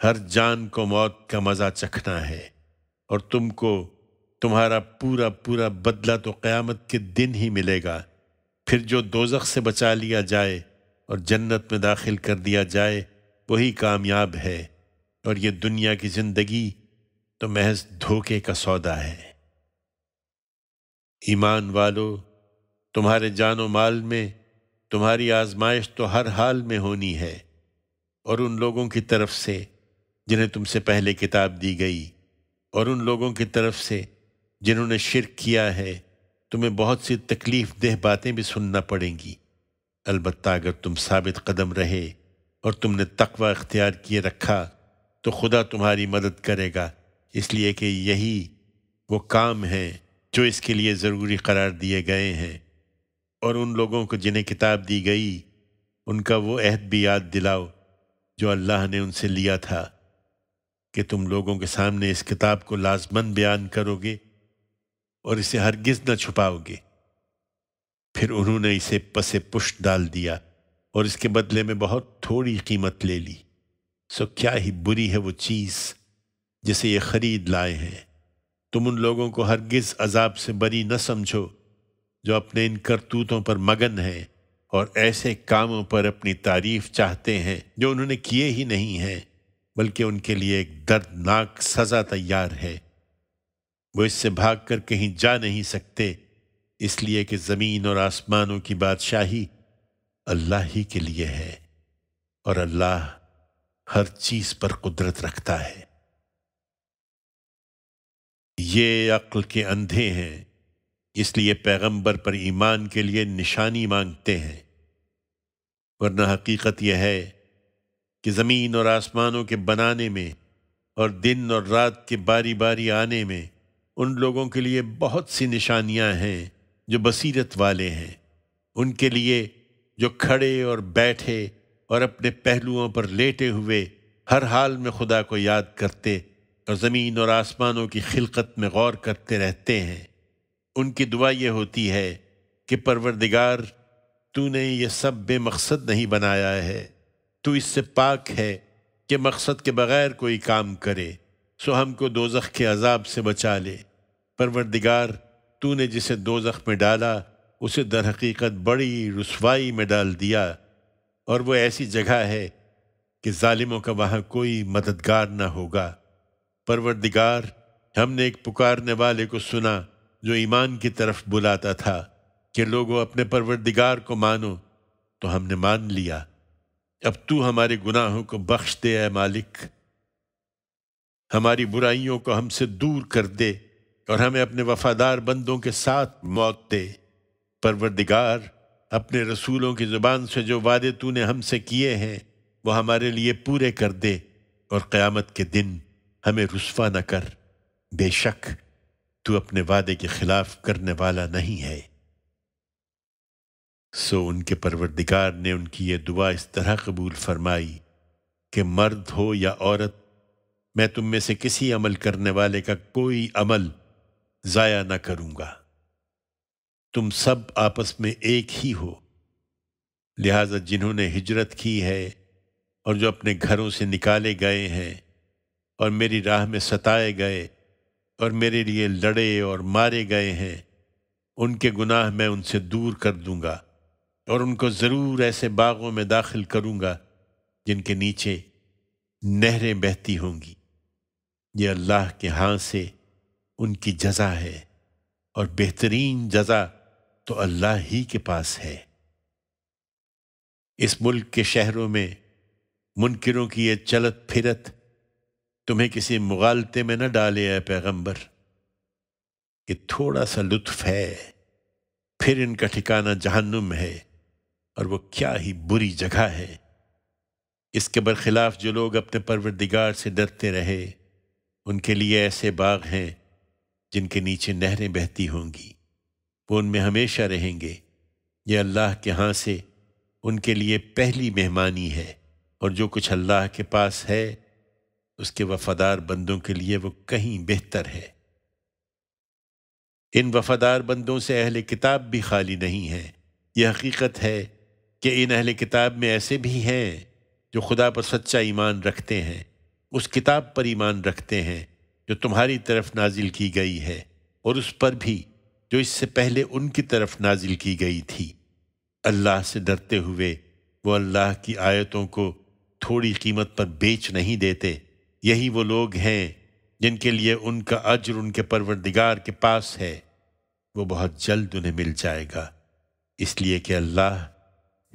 हर जान को मौत का मज़ा चखना है और तुमको तुम्हारा पूरा पूरा बदला तो क़यामत के दिन ही मिलेगा फिर जो दोजख से बचा लिया जाए और जन्नत में दाखिल कर दिया जाए वही कामयाब है और ये दुनिया की ज़िंदगी तो महज धोखे का सौदा है ईमान वालों तुम्हारे जानो माल में तुम्हारी आजमाइश तो हर हाल में होनी है और उन लोगों की तरफ से जिन्हें तुमसे पहले किताब दी गई और उन लोगों की तरफ से जिन्होंने शिरक किया है तुम्हें बहुत सी तकलीफ देह बातें भी सुनना पड़ेंगी अलबत् अगर तुम साबित कदम रहे और तुमने तकवा अख्तियार किए रखा तो खुदा तुम्हारी मदद करेगा इसलिए कि यही वो काम है जो इसके लिए ज़रूरी करार दिए गए हैं और उन लोगों को जिन्हें किताब दी गई उनका वो अहद भी याद दिलाओ जो अल्लाह ने उनसे लिया था कि तुम लोगों के सामने इस किताब को लाजमन बयान करोगे और इसे हरगिज न छुपाओगे फिर उन्होंने इसे पसे पुष्ट डाल दिया और इसके बदले में बहुत थोड़ी कीमत ले ली सो क्या ही बुरी है वो चीज़ जिसे ये खरीद लाए हैं तुम उन लोगों को हरगिज़ अजाब से बरी न समझो जो अपने इन करतूतों पर मगन हैं और ऐसे कामों पर अपनी तारीफ चाहते हैं जो उन्होंने किए ही नहीं हैं बल्कि उनके लिए एक दर्दनाक सज़ा तैयार है वो इससे भागकर कहीं जा नहीं सकते इसलिए कि ज़मीन और आसमानों की बादशाही अल्लाह ही के लिए है और अल्लाह हर चीज़ पर कुदरत रखता है ये अक्ल के अंधे हैं इसलिए पैगंबर पर ईमान के लिए निशानी मांगते हैं वरना हकीकत यह है कि ज़मीन और आसमानों के बनाने में और दिन और रात के बारी बारी आने में उन लोगों के लिए बहुत सी निशानियां हैं जो बसीरत वाले हैं उनके लिए जो खड़े और बैठे और अपने पहलुओं पर लेटे हुए हर हाल में खुदा को याद करते और ज़मीन और आसमानों की खिलकत में गौर करते रहते हैं उनकी दुआ ये होती है कि परवरदिगार तूने ये सब बेमकसद नहीं बनाया है तू इससे पाक है कि मकसद के बगैर कोई काम करे सो हमको दोजख के अजाब से बचा ले परवरदिगार तूने जिसे दोजख में डाला उसे दर हकीकत बड़ी रसवाई में डाल दिया और वो ऐसी जगह है कि ालिमों का वहाँ कोई मददगार ना होगा परवरदिगार हमने एक पुकारने वाले को सुना जो ईमान की तरफ बुलाता था कि लोगों अपने परवरदिगार को मानो तो हमने मान लिया अब तू हमारे गुनाहों को बख्श दे ऐ मालिक हमारी बुराइयों को हमसे दूर कर दे और हमें अपने वफादार बंदों के साथ मौत दे परवरदिगार अपने रसूलों की ज़ुबान से जो वादे तूने हमसे किए हैं वो हमारे लिए पूरे कर दे और क़यामत के दिन हमें रुसवा न कर बेशक तू अपने वादे के खिलाफ करने वाला नहीं है सो उनके परवरदिगार ने उनकी ये दुआ इस तरह कबूल फरमाई कि मर्द हो या औरत मैं तुम में से किसी अमल करने वाले का कोई अमल ज़ाया ना करूँगा तुम सब आपस में एक ही हो लिहाजा जिन्होंने हिजरत की है और जो अपने घरों से निकाले गए हैं और मेरी राह में सताए गए और मेरे लिए लड़े और मारे गए हैं उनके गुनाह मैं उनसे दूर कर दूंगा और उनको ज़रूर ऐसे बागों में दाखिल करूंगा जिनके नीचे नहरें बहती होंगी ये अल्लाह के हाँ से उनकी जजा है और बेहतरीन जजा तो अल्लाह ही के पास है इस मुल्क के शहरों में मुनकरों की यह चलत फिरत तुम्हें किसी मुगालते में न डाले है पैगंबर कि थोड़ा सा लुत्फ है फिर इनका ठिकाना जहन्नुम है और वो क्या ही बुरी जगह है इसके बरखिलाफ जो लोग अपने परवरदिगार से डरते रहे उनके लिए ऐसे बाग हैं जिनके नीचे नहरें बहती होंगी वो उनमें हमेशा रहेंगे ये अल्लाह के यहाँ से उनके लिए पहली मेहमानी है और जो कुछ अल्लाह के पास है उसके वफादार बंदों के लिए वो कहीं बेहतर है इन वफादार बंदों से अहले किताब भी खाली नहीं है यह हकीकत है कि इन अहल किताब में ऐसे भी हैं जो खुदा पर सच्चा ईमान रखते हैं उस किताब पर ईमान रखते हैं जो तुम्हारी तरफ नाजिल की गई है और उस पर भी जो इससे पहले उनकी तरफ नाजिल की गई थी अल्लाह से डरते हुए वो अल्लाह की आयतों को थोड़ी कीमत पर बेच नहीं देते यही वो लोग हैं जिनके लिए उनका अज्र उनके परवरदिगार के पास है वो बहुत जल्द उन्हें मिल जाएगा इसलिए कि अल्लाह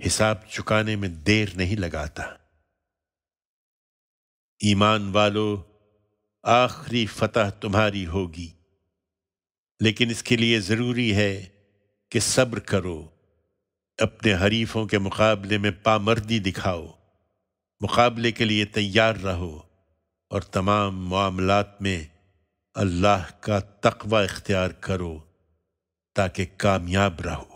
हिसाब चुकाने में देर नहीं लगाता ईमान वालो आखिरी फतह तुम्हारी होगी लेकिन इसके लिए ज़रूरी है कि सब्र करो अपने हरीफों के मुकाबले में पामर्दी दिखाओ मुकाबले के लिए तैयार रहो और तमाम मामलात में अल्लाह का तकवा इख्तियार करो ताकि कामयाब रहो